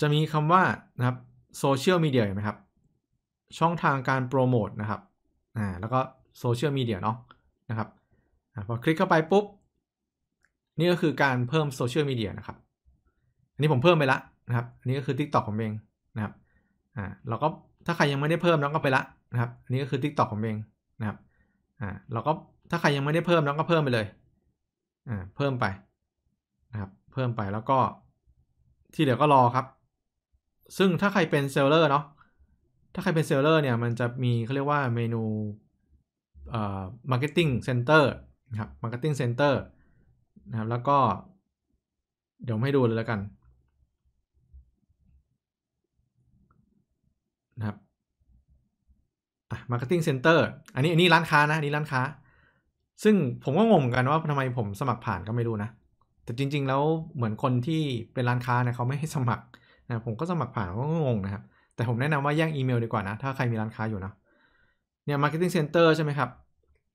[SPEAKER 1] จะมีคำว่านะครับโซเชียลมีเดียเห็นไหมครับช่องทางการโปรโมทนะครับอ่าแล้วก็โซเชียลมีเดียเนาะนะครับอพอคลิกเข้าไปปุ๊บนี่ก็คือการเพิ่มโซเชียลมีเดียนะครับอันนี้ผมเพิ่มไปละนะครับอันนี้ก็คือ TikTok องเองนะครับอ่าเราก็ถ้าใครยังไม่ได้เพิ่มเลาวก็ไปละนะครับอันนี้ก็คือ TikTok องเองนะครับอ่าเราก็ถ้าใครยังไม่ได้เพิ่มเลาวก็เพิ่มไปเลยอ่าเพิ่มไปนะครับเพิ่มไปแล้วก็ที่เหลือก็รอครับ ซึ่งถ้าใครเป็นเซลเลอร์เนาะถ้าใครเป็นเซลเลอร์เนี่ยมันจะมีเขาเรียกว่าเมนูเอ่อมาร์เก็ตติ้งเซ็นะครับมาร์เก็ตติ้งเซ็นะครับแล้วก็เดี๋ยวให้ดูเลยแล้วกันนะครับอ่ะ็ตติ้งเซ็นเตอร์อันนี้อันนี้ร้านค้านะอันนี้ร้านค้า ซึ่งผมก็งงเหมือนกันว่าทำไมผมสมัครผ่านก็ไม่รู้นะแต่จริง ๆ แล้วเหมือนคนที่เป็นร้านค้านะเขาไม่ให้สมัครนะผมก็สมัครผ่านก็งงนะครับแต่ผมแนะนำว่าแย่งอีเมลดีกว่านะ ถ้าใครมีร้านค้าอยู่นะ เนี่ยมาร์เก็ตติ้งเซ็นเตอร์ใช่ไหมครับ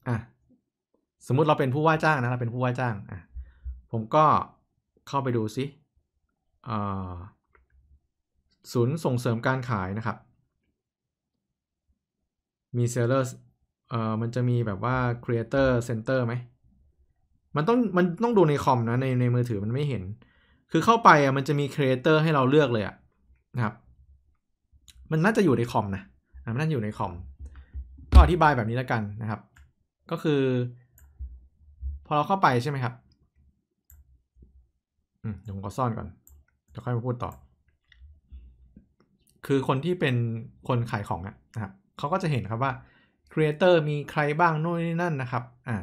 [SPEAKER 1] อ่ะสมมุติเราเป็นผู้ว่าจ้างนะเราเป็นผู้ว่าจ้างอ่ะผมก็เข้าไปดูซิศูนย์ส่งเสริมการขายนะครับ มีเซลเลอร์เอ่อมันจะมีแบบว่าครีเเอตอร์เซ็นเตอร์ไหมมันต้องมันต้องดูในคอมนะในในมือถือมันไม่เห็น คือเข้าไปอ่ะมันจะมีครีเอเตอร์ให้เราเลือกเลยอ่ะนะครับ มันน่าจะอยู่ในคอมนะมันน่าจะอยู่ในคอมก็อธิบายแบบนี้แล้วกันนะครับ ก็คือ พอเราเข้าไปใช่ไหมครับอืมเดี๋ยวผมก็ซ่อนก่อนจะค่อยมาพูดต่อ คือคนที่เป็นคนขายของอะนะครับเขาก็จะเห็นครับว่าครีเอเตอร์มีใครบ้างโน่นนี่นั่นนะครับ อ่า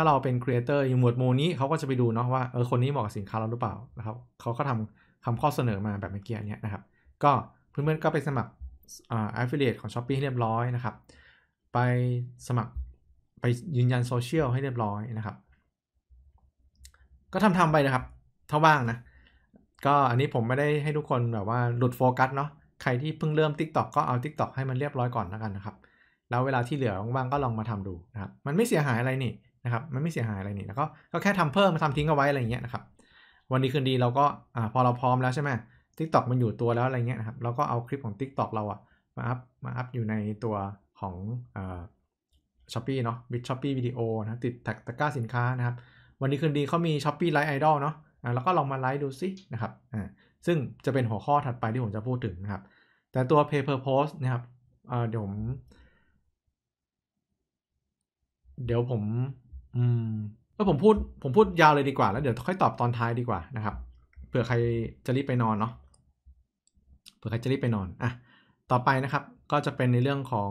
[SPEAKER 1] ถ้าเราเป็นครีเอเตอร์อยู่หมวดหมู่นี้เขาก็จะไปดูเนาะว่าเออคนนี้เหมาะกับสินค้าเราหรือเปล่านะครับเขาก็ทำคำข้อเสนอมาแบบเมื่อกี้เนี้ยนะครับ ก็เพื่อนๆก็ไปสมัครอ่าแอฟเฟลเลตของ้อปปี้ให้เรียบร้อยนะครับ ไปสมัครไปยืนยันโซเชียลให้เรียบร้อยนะครับ ก็ทำทำไปนะครับเท่าบ้างนะ ก็อันนี้ผมไม่ได้ให้ทุกคนแบบว่าหลุดโฟกัสเนาะใครที่เพิ่งเริ่ม t i k t o กก็เอา t i k t o กให้มันเรียบร้อยก่อนแล้วกันนะครับแล้วเวลาที่เหลือว่างๆก็ลองมาทำดูนะครับมันไม่เสียหายอะไรนี่ะครับมันไม่เสียหายอะไรนี่แล้วก็ก็แค่ทำเพิ่มมาทำาทิ้งเอาไว้อะไรเงี้ยนะครับวันนี้คืนดีเราก็อ่าพอเราพร้อมแล้ว ใช่ไหมทิกตอกมันอยู่ตัวแล้วอะไรเงี้ยนะครับเราก็เอาคลิปของทิกตอกเราอะมาอัพมาอัพอยู่ในตัวของอ่าช้อปปี้เนาะบิทช้อปปี้วิดีโอนะติดแท็กตะกร้าสินค้านะครับ วันนี้คืนดีเขามีช้อปปี้ไลฟ์ไอดอลเนาะอ่าเราก็ลองมาไลฟ์ดูสินะครับอ่าซึ่งจะเป็นหัวข้อถัดไปที่ผมจะพูดถึงนะครับ แต่ตัว pay per post นะครับเดี๋ยวผมเดี๋ยวผมอืมแล้วผมพูดผมพูดยาวเลยดีกว่าแล้วเดี๋ยวค่อยตอบตอนท้ายดีกว่านะครับ เผื่อใครจะรีบไปนอนเนาะ เผื่อใครจะรีบไปนอน อ่ะ ต่อไปนะครับก็จะเป็นในเรื่องของ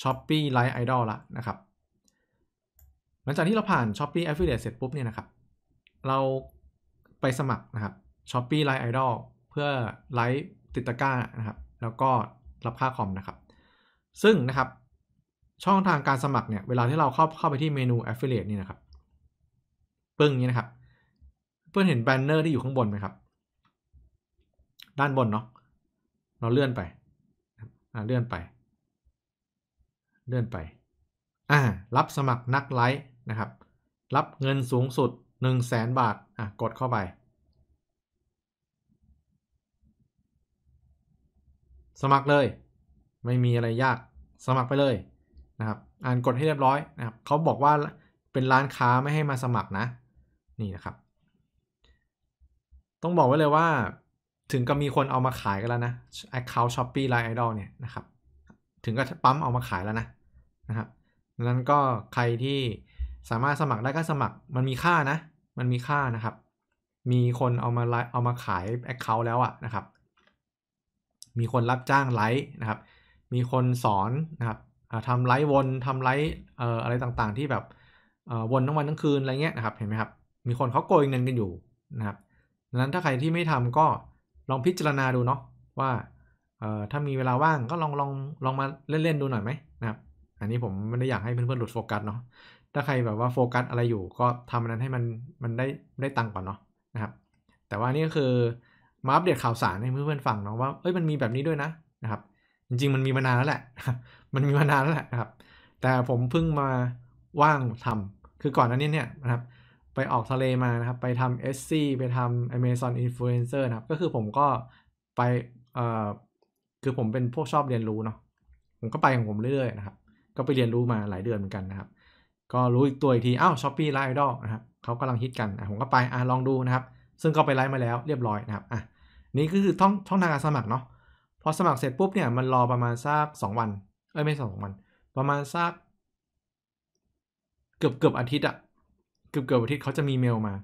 [SPEAKER 1] s h o p ป e ้ไลท์ไอดอลละนะครับ หลังจากที่เราผ่าน s h o p ป e ้ Affiliate เสร็จปุ๊บเนี่ยนะครับ เราไปสมัครนะครับ s h o p ป e ้ไลท์ไอดอลเพื่อไลฟ์ติดตะก้านะครับ แล้วก็รับค่าคอมนะครับ ซึ่งนะครับช่องทางการสมัครเนี่ยเวลาที่เราเข้าเข้าไปที่เมนู affiliate นี่นะครับปึ้งนี้นะครับเพื่อนเห็นแบนเนอร์ที่อยู่ข้างบนไหมครับ ด้านบนเนาะเราเลื่อนไปอ่าเลื่อนไปเลื่อนไปอ่ารับสมัครนักไลฟ์นะครับ รับเงินสูงสุด 1 0 0 0 0แสนบาทอ่ะกดเข้าไป สมัครเลย ไม่มีอะไรยากสมัครไปเลยนะครับอ่านกฎให้เรียบร้อยนะครับ เขาบอกว่าเป็นร้านค้าไม่ให้มาสมัครนะ นี่นะครับ ต้องบอกไว้เลยว่า ถึงกับมีคนเอามาขายกันแล้วนะ Account Shopee Line Idol เนี่ยนะครับ ถึงกับปั๊มเอามาขายแล้วนะนะครับดังนั้นก็ใครที่สามารถสมัครได้ก็สมัคร มันมีค่านะ มันมีค่านะครับ มีคนเอามาไลเอามาขาย Account แล้วอะนะครับ มีคนรับจ้างไลฟ์นะครับ มีคนสอนนะครับทำไลฟ์วนทำไลฟ์อะไรต่างๆที่แบบวนทั้งวันทั้งคืนอะไรเงี้ยนะครับ เห็นไหมครับ มีคนเขาโกยเงินกันอยู่นะครับดังนั้นถ้าใครที่ไม่ทำก็ลองพิจารณาดูเนาะว่าถ้ามีเวลาว่างก็ลองลองลองมาเล่นๆดูหน่อยไหมนะครับ อันนี้ผมไม่ได้อยากให้เพื่อนๆหลุดโฟกัสเนาะ ถ้าใครแบบว่าโฟกัสอะไรอยู่ก็ทำนั้นให้มันมันได้ได้ตังก่อนเนาะนะครับ แต่ว่านี่ก็คือมาอัปเดตข่าวสารให้เพื่อนๆฟังเนาะว่าเอ้ยมันมีแบบนี้ด้วยนะนะครับ จริงๆมันมีมานานแล้วแหละมันมีมานานแล้วแหละครับ แต่ผมเพิ่งมาว่างทำ คือก่อนนั้นนี้เนี่ยนะครับ ไปออกทะเลมานะครับ ไปทำเอสซีไปทำ Amazon Influencer นะครับ ก็คือผมก็ไปเอ่อคือผมเป็นพวกชอบเรียนรู้เนาะ ผมก็ไปของผมเรื่อยๆนะครับ ก็ไปเรียนรู้มาหลายเดือนเหมือนกันนะครับ ก็รู้อีกตัวอีกที อ้าวช้อปปี้ไลฟ์ดอกนะครับเขากำลังฮิตกัน ผมก็ไป อ่ะลองดูนะครับ ซึ่งก็ไปไลฟ์มาแล้วเรียบร้อยนะครับ อ่ะ นี่ก็คือท่องท่องทางการสมัครเนาะ พอสมัครเสร็จปุ๊บเนี่ย มันรอประมาณสัก2วันเอ้ยไม่สองวัน ประมาณสักเกือบเกือบอาทิตย์อะเกือบเกือบอาทิตย์เขาจะมีเมลมา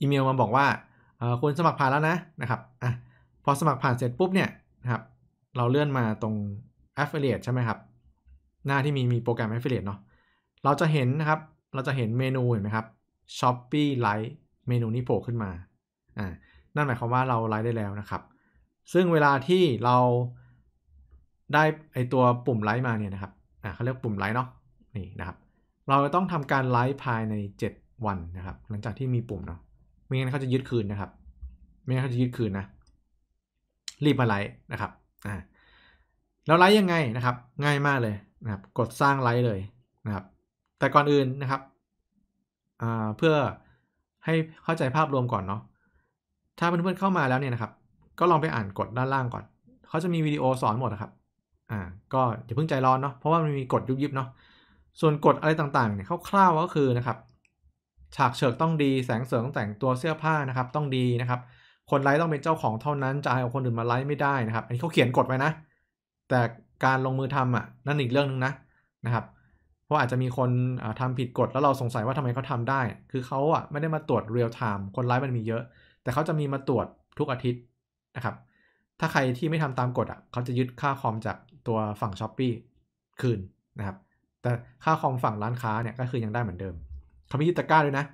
[SPEAKER 1] อีเมลมาบอกว่าเออคุณสมัครผ่านแล้วนะนะครับอ่ะพอสมัครผ่านเสร็จปุ๊บเนี่ยนะครับเราเลื่อนมาตรง affiliate ใช่ไหมครับ หน้าที่มีมีโปรแกรม affiliate เนาะเราจะเห็นนะครับเราจะเห็นเมนูเห็นไหมครับ Shopee Lite เมนูนี้โผล่ขึ้นมาอ่านั่นหมายความว่าเราไลฟ์ได้แล้วนะครับ ซึ่งเวลาที่เราได้ไอตัวปุ่มไลฟ์มาเนี่ยนะครับ อ่าเขาเรียกปุ่มไลฟ์เนาะ นี่นะครับ เราต้องทำการไลฟ์ภายใน 7 วันนะครับ หลังจากที่มีปุ่มเนาะ ไม่งั้นเขาจะยึดคืนนะครับ ไม่งั้นเขาจะยึดคืนนะ รีบมาไลฟ์นะครับ อ่าแล้วไลฟ์ยังไงนะครับ ง่ายมากเลยนะครับ กดสร้างไลฟ์เลยนะครับ แต่ก่อนอื่นนะครับ อ่าเพื่อให้เข้าใจภาพรวมก่อนเนาะ ถ้าเพื่อนๆเข้ามาแล้วเนี่ยนะครับ ก็ลองไปอ่านกดด้านล่างก่อน เขาจะมีวิดีโอสอนหมดนะครับอ่าก็อย่าเพิ่งใจร้อนเนาะเพราะว่ามันมีกฎยุบยิบเนาะส่วนกฎอะไรต่างๆเนี่ยคร่าวๆก็คือนะครับ ฉากเฉิกต้องดีแสงเสริงแต่งตัวเสื้อผ้านะครับต้องดีนะครับคนไลฟ์ต้องเป็นเจ้าของเท่านั้น จะให้คนอื่นมาไลฟ์ไม่ได้นะครับอันนี้เขาเขียนกฎไว้นะแต่การลงมือทำอ่ะนั่นอีกเรื่องนึงนะนะครับ เพราะอาจจะมีคนทำผิดกฎแล้วเราสงสัยว่าทำไมเขาทาได้ คือเขาอ่ะไม่ได้มาตรวจเรียลไทม์คนไลฟ์มันมีเยอะ แต่เขาจะมีมาตรวจทุกอาทิตย์นะครับ ถ้าใครที่ไม่ทำตามกฎอ่ะเขาจะยึดค่าคอมจากตัวฝั่ง s h อ p e e คืน นะครับแต่ค่าคอมฝั่งร้านค้าเนี่ยก็คือยังได้เหมือนเดิมเขามีตะกร้าด้วยนะ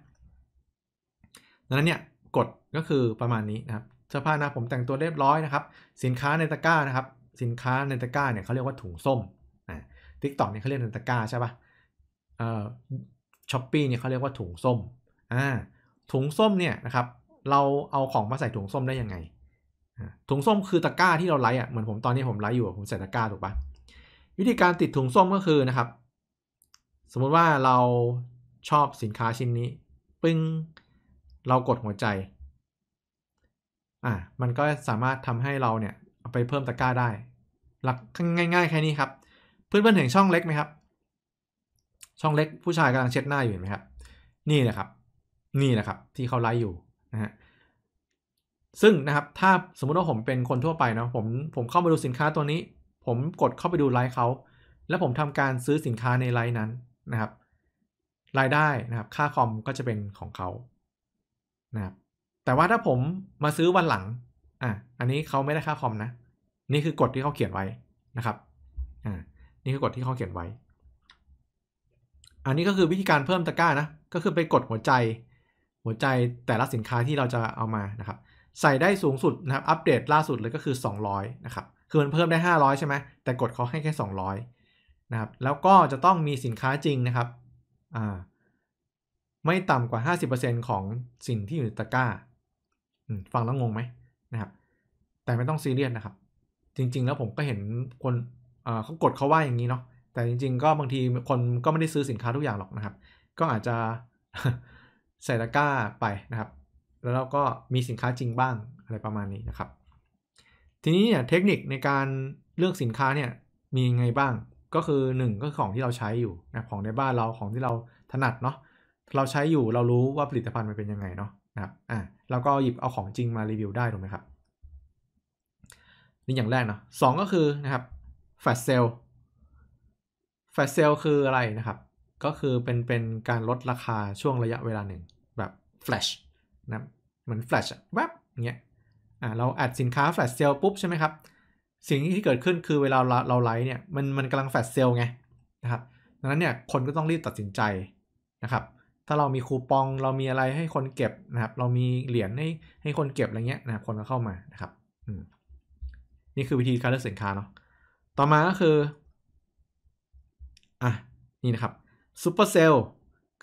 [SPEAKER 1] ดังนั้นเนี่ยกดก็คือประมาณนี้นะครับเสื้อผ้านะผมแต่งตัวเรียบร้อยนะครับสินค้าในตะกร้านะครับสินค้าในตะกร้าเนี่ยเขาเรียกว่าถุงส้มนะทิกตอกเนี่ยเขาเรียกในตะกร้าใช่ปะ่ะเอ่อช้อปปี้เนี่ยเขาเรียกว่าถุงส้มอ่าถุงส้มเนี่ยนะครับเราเอาของมาใส่ถุงส้มได้ยังไงถุงส้มคือตะกร้าที่เราไล่อะเหมือนผมตอนนี้ผมไล่อยู่ผมใส่ตะกร้าถูกปะวิธีการติดถุงส้มก็คือนะครับ สมมุติว่าเราชอบสินค้าชิ้นนี้ ปึ้งเรากดหัวใจอ่ะมันก็สามารถทำให้เราเนี่ยเอาไปเพิ่มตะกร้าได้ หลักง่ายๆแค่นี้ครับ เพื่อนนเห็นช่องเล็กไหมครับ ช่องเล็กผู้ชายกำลังเช็ดหน้าอยู่เห็นไหมครับ นี่แหละครับ นี่แหละครับ ที่เขาไล่อยู่นะฮะซึ่งนะครับถ้าสมมุติว่าผมเป็นคนทั่วไปนะผมผมเข้ามาดูสินค้าตัวนี้ ผมกดเข้าไปดูไลฟ์เขาแล้วผมทำการซื้อสินค้าในไลฟ์นั้นนะครับรายได้นะครับ ค่าคอม ก็จะเป็นของเขานะครับ แต่ว่าถ้าผมมาซื้อวันหลังอ่ะอันนี้เขาไม่ได้ค่าคอมนะ นี่คือกฎที่เขาเขียนไว้นะครับอ่านี่คือกฎที่เขาเขียนไว้ อันนี้ก็คือวิธีการเพิ่มตะกร้านะก็คือไปกดหัวใจหัวใจแต่ละสินค้าที่เราจะเอามานะครับใส่ได้สูงสุดนะครับ อัปเดตล่าสุดเลยก็คือ 200 นะครับ คือมันเพิ่มได้ 500 ใช่ไหมแต่กดเขาให้แค่ 200 นะครับ แล้วก็จะต้องมีสินค้าจริงนะครับอ่าไม่ต่ำกว่า 50%ของสิ่งที่อยู่ในตะกร้าฟังแล้วงงไหมนะครับ แต่ไม่ต้องซีเรียสนะครับ จริงๆแล้วผมก็เห็นคนเขากดเขาว่าอย่างนี้เนาะแต่จริงๆก็บางทีคนก็ไม่ได้ซื้อสินค้าทุกอย่างหรอกนะครับ ก็อาจจะใส่ตะกร้า ไปนะครับแล้วเราก็มีสินค้าจริงบ้างอะไรประมาณนี้นะครับ ทีนี้เนี่ยเทคนิคในการเลือกสินค้าเนี่ยมียังไงบ้างก็คือ1ก็ของที่เราใช้อยู่นะของในบ้านเราของที่เราถนัดเนาะเราใช้อยู่เรารู้ว่าผลิตภัณฑ์มันเป็นยังไงเนาะนะครับอ่ะเราก็หยิบเอาของจริงมารีวิวได้ถูกไหมครับนี่อย่างแรกเนาะสก็คือนะครับแฟชเซลแฟชเซลคืออะไรนะครับ ก็คือเป็นเป็นการลดราคาช่วงระยะเวลาหนึ่งแบบแฟลชนะเหมือนแฟลชแวบเงี้ยเราอัดสินค้าแฟลชเซลปุ๊บใช่ไหมครับสิ่งที่เกิดขึ้นคือเวลาเราเราไลฟ์เนี่ยมันมันกำลังแฟลชเซลไงนะครับ ดังนั้นเนี่ยคนก็ต้องรีบตัดสินใจนะครับ ถ้าเรามีคูปอง เรามีอะไรให้คนเก็บนะครับเรามีเหรียญให้ให้คนเก็บอะไรเงี้ยนะครับคนก็เข้ามานะครับนี่คือวิธีการเลือกสินค้าเนาะต่อมาก็คืออ่ะนี่นะครับซูเปอร์เซลล์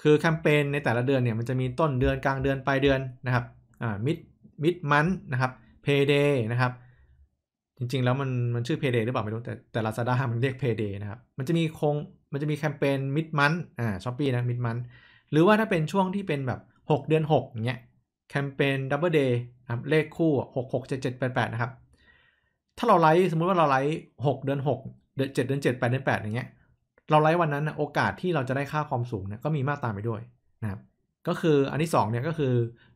[SPEAKER 1] คือแคมเปญในแต่ละเดือนเนี่ยมันจะมีต้นเดือนกลางเดือนปลายเดือนนะครับอ่ามิดมิดมันนะครับเพเดย์นะครับ จริงๆแล้วมันมันชื่อเพเดย์หรือเปล่าไม่รู้ แต่แต่ลาซาด้ามันเรียกเพเดย์นะครับมันจะมีคงมันจะมีแคมเปญมิดมันอ่าช้อปปี้นะมิดมันหรือว่าถ้าเป็นช่วงที่เป็นแบบ 6 เดือน 6 อย่างเงี้ยแคมเปญดับเบิลเดย์ครับเลขคู่แปดแปดนะครับถ้าเราไลฟ์สมมุติว่าเราไลฟ์หกเดือน 6 เดือนเจ็ดเดือนเจ็ดแปดเดือนแปดอย่างเงี้ยเราไลฟ์วันนั้นโอกาสที่เราจะได้ค่าความสูงเนี่ยก็มีมากตามไปด้วยนะครับก็คืออันที่ 2เนี่ยก็คือ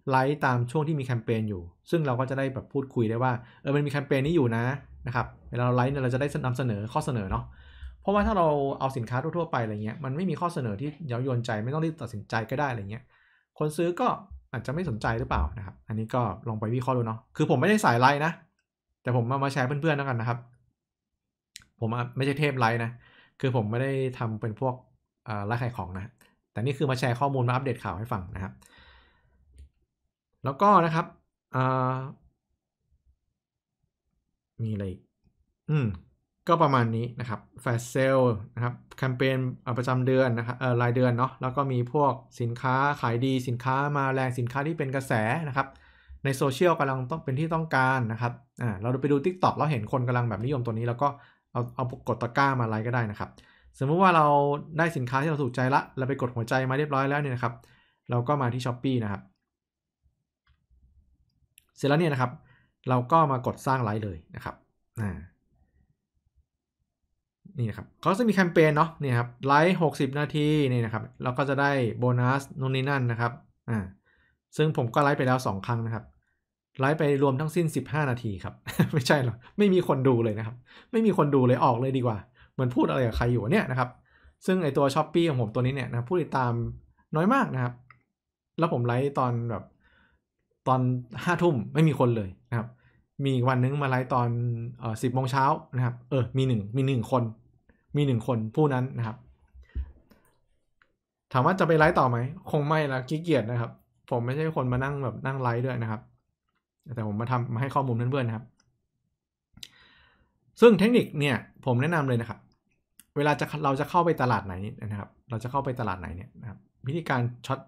[SPEAKER 1] ไลฟ์ตามช่วงที่มีแคมเปญอยู่ ซึ่งเราก็จะได้แบบพูดคุยได้ว่าเออมันมีแคมเปญนี้อยู่นะนะครับเวลาเราไลฟ์เนี่ยเราจะได้นำเสนอข้อเสนอเนาะเพราะว่าถ้าเราเอาสินค้าทั่วๆ ไปอะไรเงี้ยมันไม่มีข้อเสนอที่เย้ายวนใจไม่ต้องรีบตัดสินใจก็ได้อะไรเงี้ย คนซื้อก็อาจจะไม่สนใจหรือเปล่านะครับ อันนี้ก็ลองไปวิเคราะห์ดูเนาะคือผมไม่ได้สายไลฟ์นะ แต่ผมมามาแชร์เพื่อนๆแล้วกันนะครับผมไม่ใช่เทพไลฟ์นะคือผมไม่ได้ทำเป็นพวกร้านขายของนะ แต่นี่คือมาแชร์ข้อมูลมาอัปเดตข่าวให้ฟังนะครับ แล้วก็นะครับ มีอะไรอืมก็ประมาณนี้นะครับแฟชเซลนะครับแคมเปญประจำเดือนนะครับรายเดือนเนาะแล้วก็มีพวกสินค้าขายดีสินค้ามาแรงสินค้าที่เป็นกระแสนะครับ ในโซเชียลกำลังต้องเป็นที่ต้องการนะครับอ่าเราไปดู TikTok เราเห็นคนกำลังแบบนิยมตัวนี้แล้วก็เอาเอากดตะกร้ามาไลค์ก็ได้นะครับ สมมุติว่าเราได้สินค้าที่เราถูกใจละเราไปกดหัวใจมาเรียบร้อยแล้วเนี่ยนะครับ เราก็มาที่ช้อปี้นะครับเสร็จแล้วเนี่ยนะครับเราก็มากดสร้างไลค์เลยนะครับอ่านี่นะครับเขาจะมีแคมเปญเนาะนี่ครับไลฟ์หกสิบนาทีนี่นะครับเราก็จะได้โบนัสนู่นนี่นั่นนะครับอ่าซึ่งผมก็ไลฟ์ไปแล้วสองครั้งนะครับไลฟ์ไปรวมทั้งสิ้น 15 นาทีครับ ไม่ใช่หรอไม่มีคนดูเลยนะครับ ไม่มีคนดูเลยออกเลยดีกว่า เหมือนพูดอะไรกับใครอยู่เนี่ยนะครับ ซึ่ง ไอตัวช้อปปี้ของ ผม ตัวนี้เนี่ยนะผู้ติดตามน้อยมากนะครับ แล้วผมไลฟ์ตอนแบบ ตอนห้าทุ่มไม่มีคนเลยนะครับ มีวันนึงมาไลฟ์ตอนเออสิบโมงเช้านะครับ เออ มีหนึ่ง มีหนึ่งคน มีหนึ่งคนผู้นั้นนะครับ ถามว่าจะไปไลฟ์ต่อไหม คงไม่ละขี้เกียจนะครับ ผมไม่ใช่คนมานั่งแบบนั่งไลฟ์ด้วยนะครับแต่ผมมาทำมาให้ข้อมูลเพื่อนๆนะครับ ซึ่งเทคนิคเนี่ย ผมแนะนำเลยนะครับ เวลาจะเราจะเข้าไปตลาดไหนนะครับ เราจะเข้าไปตลาดไหนเนี่ยนะครับ วิธีการช็อต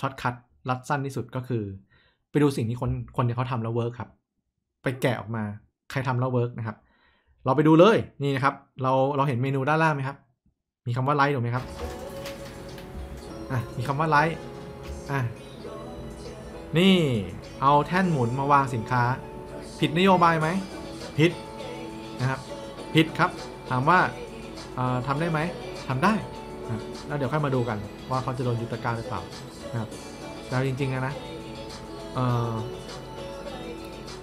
[SPEAKER 1] ช็อตคัดรัดสั้นที่สุดก็คือ ไปดูสิ่งที่คนคนที่เขาทำแล้วเวิร์กครับ ไปแกะออกมาใครทำแล้วเวิร์กนะครับ เราไปดูเลยนี่นะครับเราเราเห็นเมนูด้านล่างไหมครับ มีคำว่าไลค์ถูกไหมครับ อ่ะ มีคำว่าไลค์อ่ะนี่เอาแท่นหมุนมาวางสินค้า ผิดนโยบายไหม ผิดนะครับผิดครับ ถามว่าทำได้ไหมทำได้นะแล้วเดี๋ยวค่อยมาดูกัน ว่าเขาจะโดนยุติการหรือเปล่านะครับ แต่จริงๆนะนะ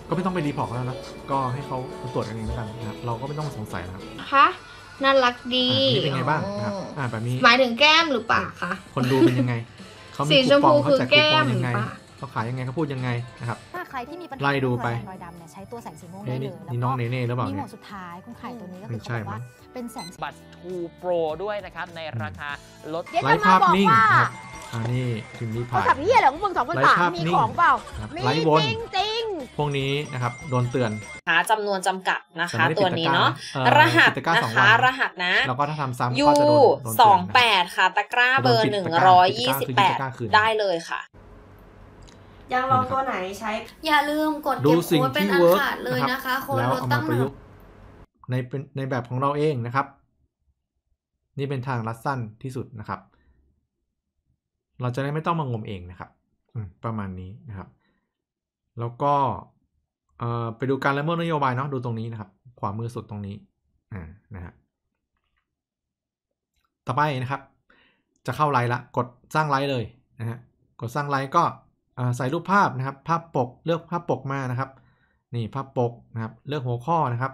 [SPEAKER 1] ก็ไม่ต้องไปรีพอร์ตแล้วนะก็ให้เขาตรวจกันเองแล้วกันนะครับเราก็ไม่ต้องสงสัยนะครับคะน่ารักดีนี่เป็นไงบ้างนะครับอ่าแบบนี้ หมายถึงแก้มหรือปากคะคนดูเป็นยังไงสีชมูคูอเขาแจกคเปองยังไงเขาขายยังไงเขาพูดยังไงนะครับถ้าใครที่มีปัญหาไล่ดูไปรอยดำเนี่ยใช้ตัวแสงสีม่วงได้เลยนี่น้องเนเน่หรือเปล่านี่หมวดสุดท้ายคุณไข่ตัวนี้ก็คือเขาบอกว่าเป็นแสงบัตรทูโปรด้วยนะครับ ในราคาลดไลฟ์ภาพนิ่งอันนี้ึงมีผ่านขับเฮียเหรอพวกมงสองคน่ามมีของเปล่ามีจริงจริงพวกนี้นะครับโดนเตือน หาจำนวนจำกัดนะคะตัวนี้เนาะ รหัสนะคะรหัสนะ แล้วก็ถ้าทำซ้ำก็จะโดนสองแปดค่ะตะกร้าเบอร์หนึ่งร้อยยี่สิบแปดได้เลยค่ะยังลองตัวไหนใช้ อย่าลืมกดเก็บหัวเป็นอันขาดเลยนะคะคนเลาตั้งหนึในเป็นในแบบของเราเองนะครับ นี่เป็นทางรัดสั้นที่สุดนะครับ เราจะได้ไม่ต้องมางมเองนะครับประมาณนี้นะครับ แล้วก็ไปดูการละเมิดนโยบายเนาะ ดูตรงนี้นะครับ ขวามือสุดตรงนี้ อ่า นะฮะต่อไปนะครับ จะเข้าไลน์ละ กดสร้างไลน์เลยนะฮะ กดสร้างไลน์ก็ใส่รูปภาพนะครับ ภาพปกเลือกภาพปกมานะครับ นี่ภาพปกนะครับเลือกหัวข้อนะครับ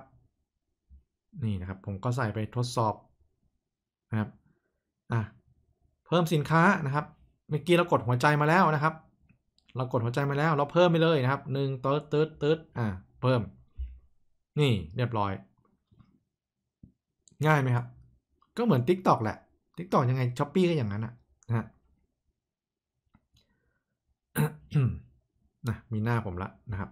[SPEAKER 1] นี่นะครับผมก็ใส่ไปทดสอบนะครับอ่ะเพิ่มสินค้านะครับเมื่อกี้เรากดหัวใจมาแล้วนะครับ เรากดหัวใจมาแล้ว เราเพิ่มไปเลยนะครับหนึ่งเติร์ดเติร์ดเติร์ดอ่ะเพิ่มนี่เรียบร้อย ง่ายไหมครับก็เหมือนทิกตอกแหละทิกตอกยังไงช้อปปี้ก็อย่างนั้นอะ่ะนะมีหน้าผมละนะครับ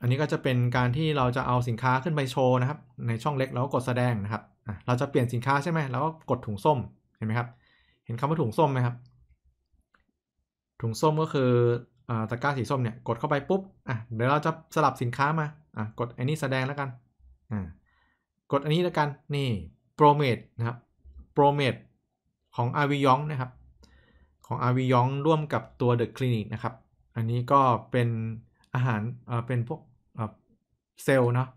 [SPEAKER 1] อันนี้ก็จะเป็นการที่เราจะเอาสินค้าขึ้นไปโชว์นะครับ ในช่องเล็กแล้วก็กดแสดงนะครับ เราจะเปลี่ยนสินค้าใช่ไหม แล้วก็กดถุงส้มเห็นไหมครับ เห็นคำว่าถุงส้มไหมครับ ถุงส้มก็คือตะกร้าสีส้มเนี่ยกดเข้าไปปุ๊บอ่ะเดี๋ยวเราจะสลับสินค้ามาอ่ะกดอันนี้แสดงแล้วกันอ่ากดอันนี้แล้วกันนี่โปรเมดนะครับโปรเมดของอาวิยองนะครับของอาวิยองร่วมกับตัวเดอะคลินิกนะครับ อันนี้ก็เป็นอาหารเป็นพวกเซลล์เนาะ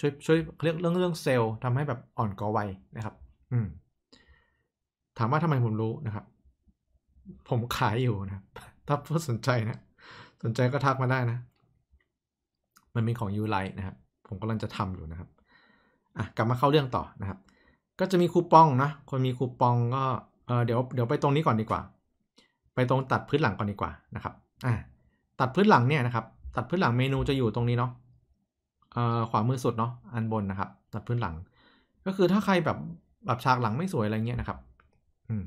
[SPEAKER 1] ช่วยช่วยเรื่องเรื่องเรื่องเซลล์ทำให้แบบอ่อนก่อไวนะครับ อืม ถามว่าทำไมผมรู้นะครับ ผมขายอยู่นะถ้าผู้สนใจนะ สนใจก็ทักมาได้นะ มันเป็นของยูไลนะครับผมกำลังจะทำอยู่นะครับอ่ะกลับมาเข้าเรื่องต่อนะครับก็จะมีคูปองนะคนมีคูปองก็เออเดี๋ยวเดี๋ยวไปตรงนี้ก่อนดีกว่าไปตรงตัดพื้นหลังก่อนดีกว่านะครับอ่าตัดพื้นหลังเนี่ยนะครับ ตัดพื้นหลังเมนูจะอยู่ตรงนี้เนาะเอ่อขวามือสุดเนาะอันบนนะครับ ตัดพื้นหลัง ก็คือถ้าใครแบบแบบฉากหลังไม่สวยอะไรเงี้ยนะครับอืม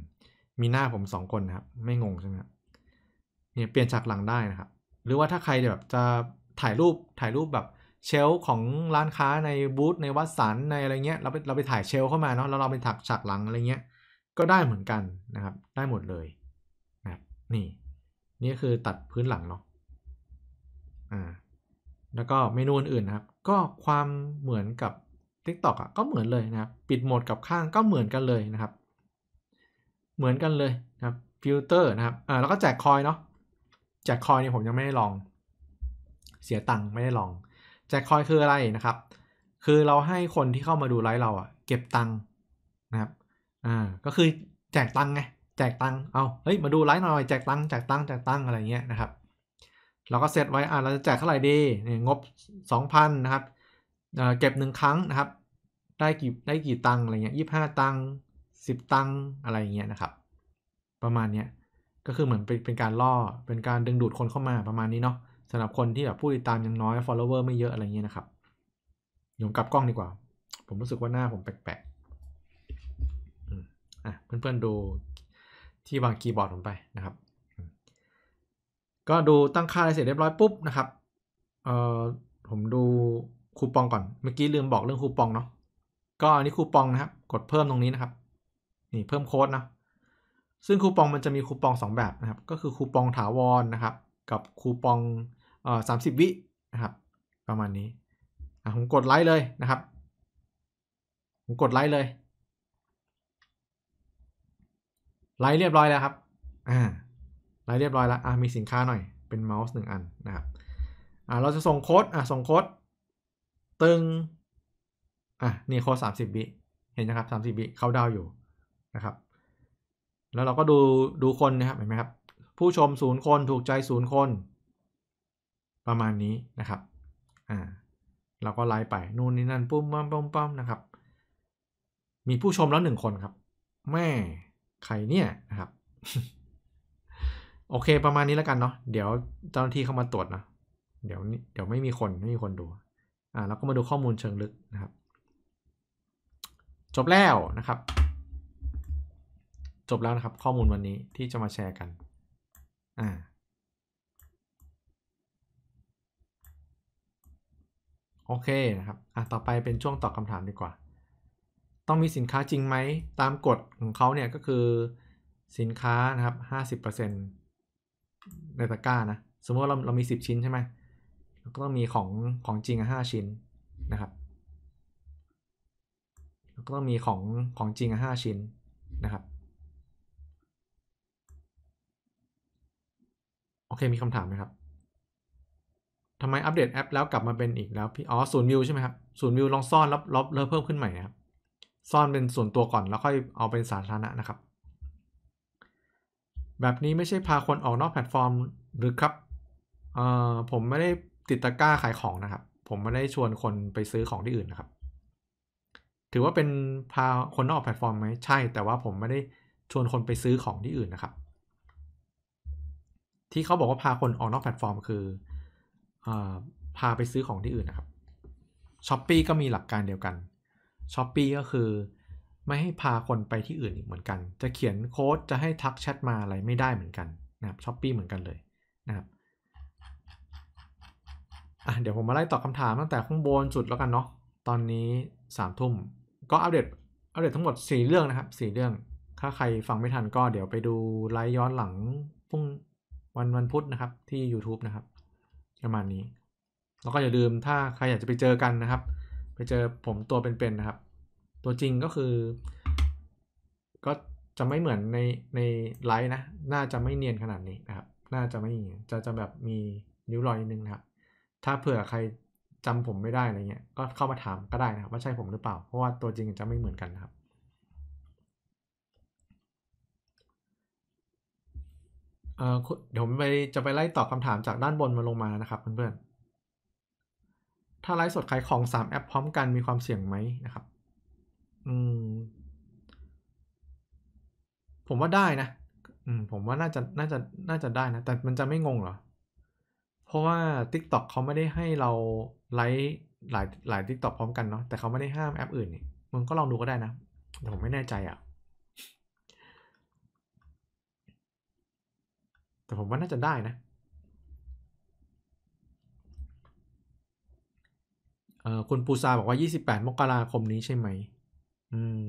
[SPEAKER 1] มีหน้าผมสองคนนะครับ ไม่งงใช่ไหมครับเนี่ยเปลี่ยนฉากหลังได้นะครับ หรือว่าถ้าใครแบบจะถ่ายรูปถ่ายรูปแบบเชลของร้านค้าในบูธในวัดสันในอะไรเงี้ยเราไปเราไปถ่ายเชลเข้ามาเนาะแล้วเราไปถักฉากหลังอะไรเงี้ยก็ได้เหมือนกันนะครับ ได้หมดเลยนี่นี่คือตัดพื้นหลังเนาะอ่าแล้วก็เมนูอื่นๆนะครับก็ความเหมือนกับ TikTok อ่ะก็เหมือนเลยนะครับ ปิดโหมดกับข้างก็เหมือนกันเลยนะครับ เหมือนกันเลยนะครับฟิลเตอร์นะครับอ่าแล้วก็แจกคอยเนาะแจกคอยนี่ผมยังไม่ได้ลอง เสียตังค์ไม่ได้ลอง แจกคอยคืออะไรนะครับ คือเราให้คนที่เข้ามาดูไลฟ์เราอ่ะเก็บตังค์นะครับอ่าก็คือแจกตังค์ไงแจกตังค์ เอาเฮ้ย มาดูไลฟ์หน่อยแจกตังค์แจกตังค์แจกตังค์อะไรเงี้ยนะครับเราก็เสร็จไว้อ่ะเราจะแจกเท่าไหร่ดีเนี่ยงบ2,000นะครับ เก็บหนึ่งครั้งนะครับ ได้กี่ได้กี่ตังค์อะไรเงี้ยยี่ห้าตังค์สิบตังค์อะไรเงี้ยนะครับ ประมาณเนี้ยก็คือเหมือนเป็นเป็นการล่อเป็นการดึงดูดคนเข้ามาประมาณนี้เนาะสำหรับคนที่แบบผู้ติดตามยังน้อย follower ไม่เยอะอะไรเงี้ยนะครับโยมกลับกล้องดีกว่า ผมรู้สึกว่าหน้าผมแปลกๆ อ่ะเพื่อนๆดูที่วางคีย์บอร์ดลงไปนะครับ ก็ดูตั้งค่าอะไรเสร็จเรียบร้อยปุ๊บนะครับเอ่อผมดูคูปองก่อนเมื่อกี้ลืมบอกเรื่องคูปองเนาะก็อันนี้คูปองนะครับ กดเพิ่มตรงนี้นะครับ นี่เพิ่มโค้ดนะซึ่งคูปองมันจะมีคูปอง2แบบนะครับ ก็คือคูปองถาวรนนะครับ กับคูปองเอ่อสามสิบวินะครับ ประมาณนี้ผมกดไลค์เลยนะครับ ผมกดไลค์เลยไลทเรียบร้อยแล้วครับ อ่า ไลทเรียบร้อยแล้ว อ่ามีสินค้าหน่อย เป็นเมาส์หนึ่งอันนะครับ อ่าเราจะส่งโค้ด อ่าส่งโค้ด ตึงอ่ะนี่โค้ดสามสิบวิเห็นนะครับสามสิบวิเขาดาวอยู่นะครับ แล้วเราก็ดู ดูคนนะครับ เห็นไหมครับ ผู้ชมศูนย์คน ถูกใจศูนย์คน ประมาณนี้นะครับ อ่าเราก็ไลฟ์ไป นู่นนี่นั่นปุ้มปั้มปุ้มปั้มนะครับ มีผู้ชมแล้วหนึ่งคนครับ แม่ใครเนี่ยนะครับ โอเคประมาณนี้แล้วกันเนาะเดี๋ยวเจ้าหน้าที่เข้ามาตรวจนะเดี๋ยวเดี๋ยวไม่มีคน ไม่มีคนดู อ่าเราก็มาดูข้อมูลเชิงลึกนะครับ จบแล้วนะครับ จบแล้วนะครับ ข้อมูลวันนี้ที่จะมาแชร์กันอ่าโอเคนะครับอ่ะต่อไปเป็นช่วงตอบคำถามดีกว่าต้องมีสินค้าจริงไหมตามกฎของเขาเนี่ยก็คือสินค้านะครับห้าสิบเเปอร์ซ็นตในตะกร้านะ สมมติเราเรามีสิบชิ้นใช่ไหมก็ต้องมีของของจริงห้าชิ้นนะครับก็ต้องมีของของจริงห้าชิ้นนะครับ โอเค มีคำถามไหมครับทำไมอัปเดตแอป แล้วกลับมาเป็นอีกแล้วพี่ อ๋อ ศูนย์วิวใช่ไหมครับ ศูนย์วิวลองซ่อนแล้วลบเพิ่มขึ้นใหม่ครับซ่อนเป็นส่วนตัวก่อนแล้วค่อย เอาเป็นสาธารณะนะครับ แบบนี้ไม่ใช่พาคนออกนอกแพลตฟอร์มหรือครับเออผมไม่ได้ติดตะกร้าขายของนะครับ ผม ไม่ ได้ชวนคนไปซื้อของที่อื่นนะครับถือว่าเป็นพาคนนอกแพลตฟอร์มไหมใช่แต่ว่าผมไม่ได้ชวนคนไปซื้อของที่อื่นนะครับ ที่เขาบอกว่าพาคนออกนอกแพลตฟอร์มคืออพาไปซื้อของที่อื่นนะครับช้อปปีก็มีหลักการเดียวกันช้อปปีก็คือไม่ให้พาคนไปที่อื่นอีกเหมือนกัน จะเขียนโค้ดจะให้ทักแชทมาอะไรไม่ได้เหมือนกันนะครับช้อปปีเหมือนกันเลยนะครับอ่ะเดี๋ยวผมมาไล่ตอบคำถามตั้งแต่ข้างบนสุดแล้วกันเนาะตอนนี้3ามทุ่มก็อัปเดตอัปเดตทั้งหมด 4 เรื่องนะครับ 4 เรื่อง ถ้าใครฟังไม่ทันก็เดี๋ยวไปดูไลฟ์ย้อนหลังพรุ่งวันวันพุธนะครับที่ YouTube นะครับประมาณนี้แล้วก็อย่าลืมถ้าใครอยากจะไปเจอกันนะครับไปเจอผมตัวเป็นๆนะครับ ตัวจริงก็คือ ก็จะไม่เหมือนในในไลฟ์นะ น่าจะไม่เนียนขนาดนี้นะครับ น่าจะไม่เียจะจะแบบมีนิ้วรอยนิดนึงนะครับ ถ้าเผื่อใครจำผมไม่ได้อะไรเงี้ย ก็เข้ามาถามก็ได้นะครับว่าใช่ผมหรือเปล่า เพราะว่าตัวจริงจะไม่เหมือนกันนะครับเดี๋ยวผมไปจะไปไล่ตอบคำถามจากด้านบนมาลงมานะครับเพื่อนๆถ้าไลฟ์สดขายของสามแอปพร้อมกันมีความเสี่ยงไหมนะครับอืมผมว่าได้นะอืมผมว่าน่าจะน่าจะ น่าจะได้นะ แต่มันจะไม่งงเหรอ เพราะว่า TikTok เขาไม่ได้ให้เราไลฟ์หลาย หลายทิกตอกพร้อมกันเนาะ แต่เขาไม่ได้ห้ามแอปอื่นนี่ มึงก็ลองดูก็ได้นะ แต่ผมไม่แน่ใจอะ่ะ แต่ผมว่าน่าจะได้นะเออคุณปูซาบอกว่า 28 มกราคมนี้ใช่ไหม อืม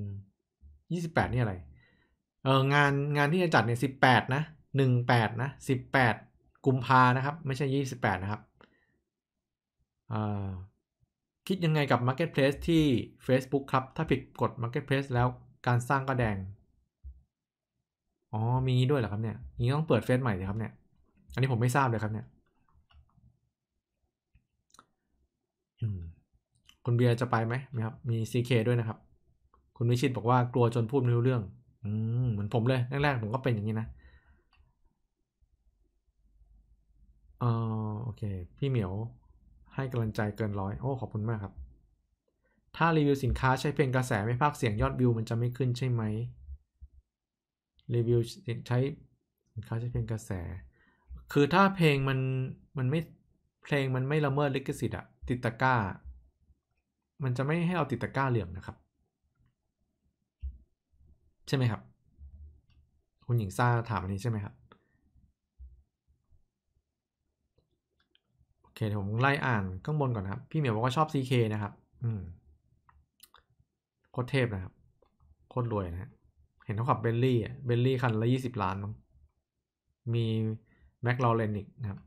[SPEAKER 1] 28นี่อะไร เอองานงานที่จะจัดเนี่ย 18 นะ 18 นะ 18 กุมภานะครับ ไม่ใช่ 28 นะครับอ่าคิดยังไงกับ Marketplace ที่ Facebook ครับ ถ้าผิดกฎ Marketplace แล้วการสร้างก็แดง อ๋อมีด้วยเหรอครับเนี่ยนี่ต้องเปิดเฟซใหม่เลยครับเนี่ย อันนี้ผมไม่ทราบเลยครับเนี่ยอืมคุณเบียร์จะไปไหมนะครับ มีซีเคด้วยนะครับ คุณวิชิตบอกว่ากลัวจนพูดไม่รู้เรื่อง อืมเหมือนผมเลยแรก ๆ ผมก็เป็นอย่างนี้นะ เออโอเค พี่เหมียว ให้กำลังใจเกินร้อย โอ้ ขอบคุณมากครับ ถ้ารีวิวสินค้าใช้เพลงกระแสไม่พากเสียงยอดวิวมันจะไม่ขึ้นใช่ไหมรีวิวใช้สินค้าใช้เพลงกระแส คือถ้าเพลงมันมันไม่เพลงมันไม่ละเมิดลิขสิทธิ์อะติตะก้ามันจะไม่ให้เราติดตะกร้าเหลี่ยมนะครับ ใช่ไหมครับ คุณหญิงซาถามอันนี้ใช่ไหมครับ โอเคเดี๋ยวผมไล่อ่านข้างบนก่อนครับ พี่เหมียวบอกว่าชอบ CK นะครับ อืมโคตรเทพนะครับโคตรรวยนะ เห็นเขาขับเบลลี่อ่ะเบลลี่ คันละยี่สิบล้านมั้งมีแม็กลอเรนิกนะครับ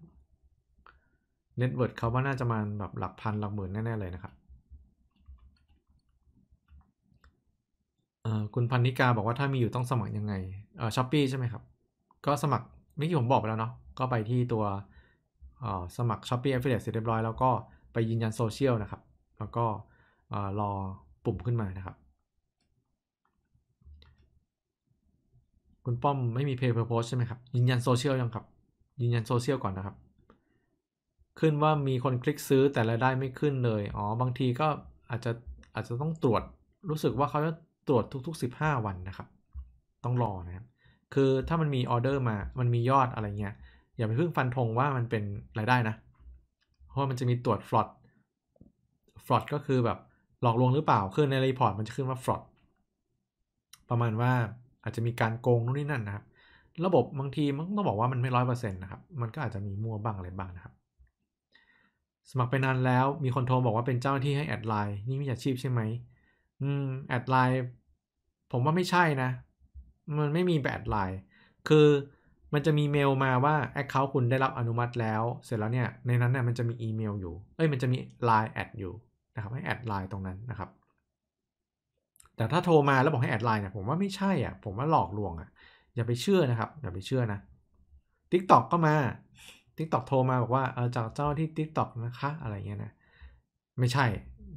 [SPEAKER 1] เน็ตเวิร์ดเขาว่าน่าจะมาแบบหลักพันหลักหมื่นแน่ๆ เลยนะครับคุณพันนิกาบอกว่าถ้ามีอยู่ต้องสมัครยังไงเออช้อปปี้ใช่ไหมครับ ก็สมัครเมื่อกี้ผมบอกไปแล้วเนาะ ก็ไปที่ตัวสมัคร s h o ปปี้ f อเฟ i a เสร็จเรียบร้อยแล้วก็ไปยืนยันโซเชียลนะครับ แล้วก็รอปุ่มขึ้นมานะครับ คุณป้อมไม่มีเย์เพอร์โพสใช่ไหมครับ ยืนยันโซเชียลยังครับ ยืนยันโซเชียลก่อนนะครับ ขึ้นว่ามีคนคลิกซื้อแต่รายได้ไม่ขึ้นเลย อ๋อ บางทีก็อาจจะอาจจะต้องตรวจ รู้สึกว่าเขาจะตรวจทุก ๆ 15 วันนะครับ ต้องรอนะครับคือถ้ามันมีออเดอร์มา มันมียอดอะไรเงี้ย อย่าไปเพิ่งฟันธงว่ามันเป็นรายได้นะ เพราะมันจะมีตรวจฟลอตฟลอตก็คือแบบหลอกลวงหรือเปล่า คือในรีพอร์ตมันจะขึ้นว่าฟลอตประมาณว่าอาจจะมีการโกงนู่นนี่นั่นนะครับ ระบบบางทีมันต้องบอกว่ามันไม่ร้อยเปอร์เซ็นต์นะครับ มันก็อาจจะมีมั่วบ้างอะไรบ้างนะครับ สมัครไปนานแล้วมีคนโทรบอกว่าเป็นเจ้าหน้าที่ให้แอดไลน์ นี่มีอาชีพใช่ไหมอืมแอดไลน์ผมว่าไม่ใช่นะ มันไม่มีแอดไลน์คือมันจะมีเมลมาว่าอคเคาท์คุณได้รับอนุมัติแล้วเสร็จแล้วเนี่ยในนั้นเนี่ยมันจะมีอีเมลอยู่เอ้ยมันจะมีไลน์แอดอยู่นะครับให้แอดไลน์ตรงนั้นนะครับแต่ถ้าโทรมาแล้วบอกให้แอดไลน์เนี่ยผมว่าไม่ใช่อ่ะผมว่าหลอกลวงอ่ะ อย่าไปเชื่อนะครับอย่าไปเชื่อนะ t ิ k t o k ก็มา t ิ k t o k โทรมาบอกว่าเออจากเจ้าที่ t ิ k t o k นะคะ อะไรเงี้ยนะไม่ใช่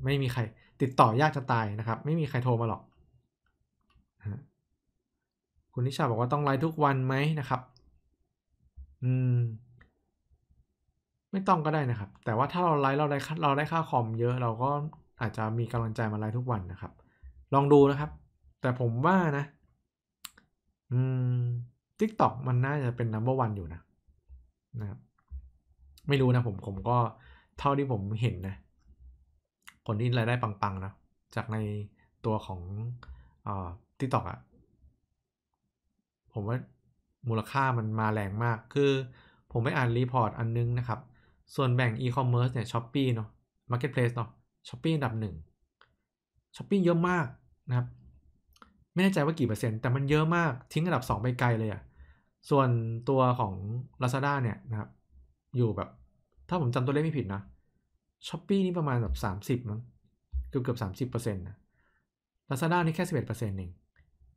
[SPEAKER 1] ไม่มีใครติดต่อยากจะตายนะครับ ไม่มีใครโทรมาหรอก คุณนิชาบอกว่าต้องไลฟ์ทุกวันไหมนะครับ อืม ไม่ต้องก็ได้นะครับ แต่ว่าถ้าเราไลฟ์เราได้เราได้ค่าคอมเยอะ เราก็อาจจะมีกำลังใจมาไลฟ์ทุกวันนะครับ ลองดูนะครับ แต่ผมว่านะ อืมทิกตอกมันน่าจะเป็นนัมเบอร์วันอยู่นะนะครับไม่รู้นะผมผมก็เท่าที่ผมเห็นนะคนที่รายได้ปังๆนะ จากในตัวของอทิ่ตอกอะผมว่ามูลค่ามันมาแรงมากคือผมไปอ่านรีพอร์ตอันนึงนะครับ ส่วนแบ่งอีคอมเมิร์ซเนี่ยช้อปปี้เนาะมาร์เก็ตเพลสเนาะช้อปปี้อันดับหนึ่งช้อปปี้เยอะมากนะครับ ไม่แน่ใจว่ากี่เปอร์เซ็นต์ แต่มันเยอะมากทิ้งอันดับ2ไปไกลเลยอะส่วนตัวของ Lazada เนี่ยนะครับอยู่แบบถ้าผมจำตัวเลขไม่ผิดนะช้อปปีนี่ประมาณแบบสามสิบมั้งเกือบเกือบสามสิบเปอร์เซ็นต์นะลาซาด้านี่แค่สิบเอ็ดเปอร์เซ็นต์เอง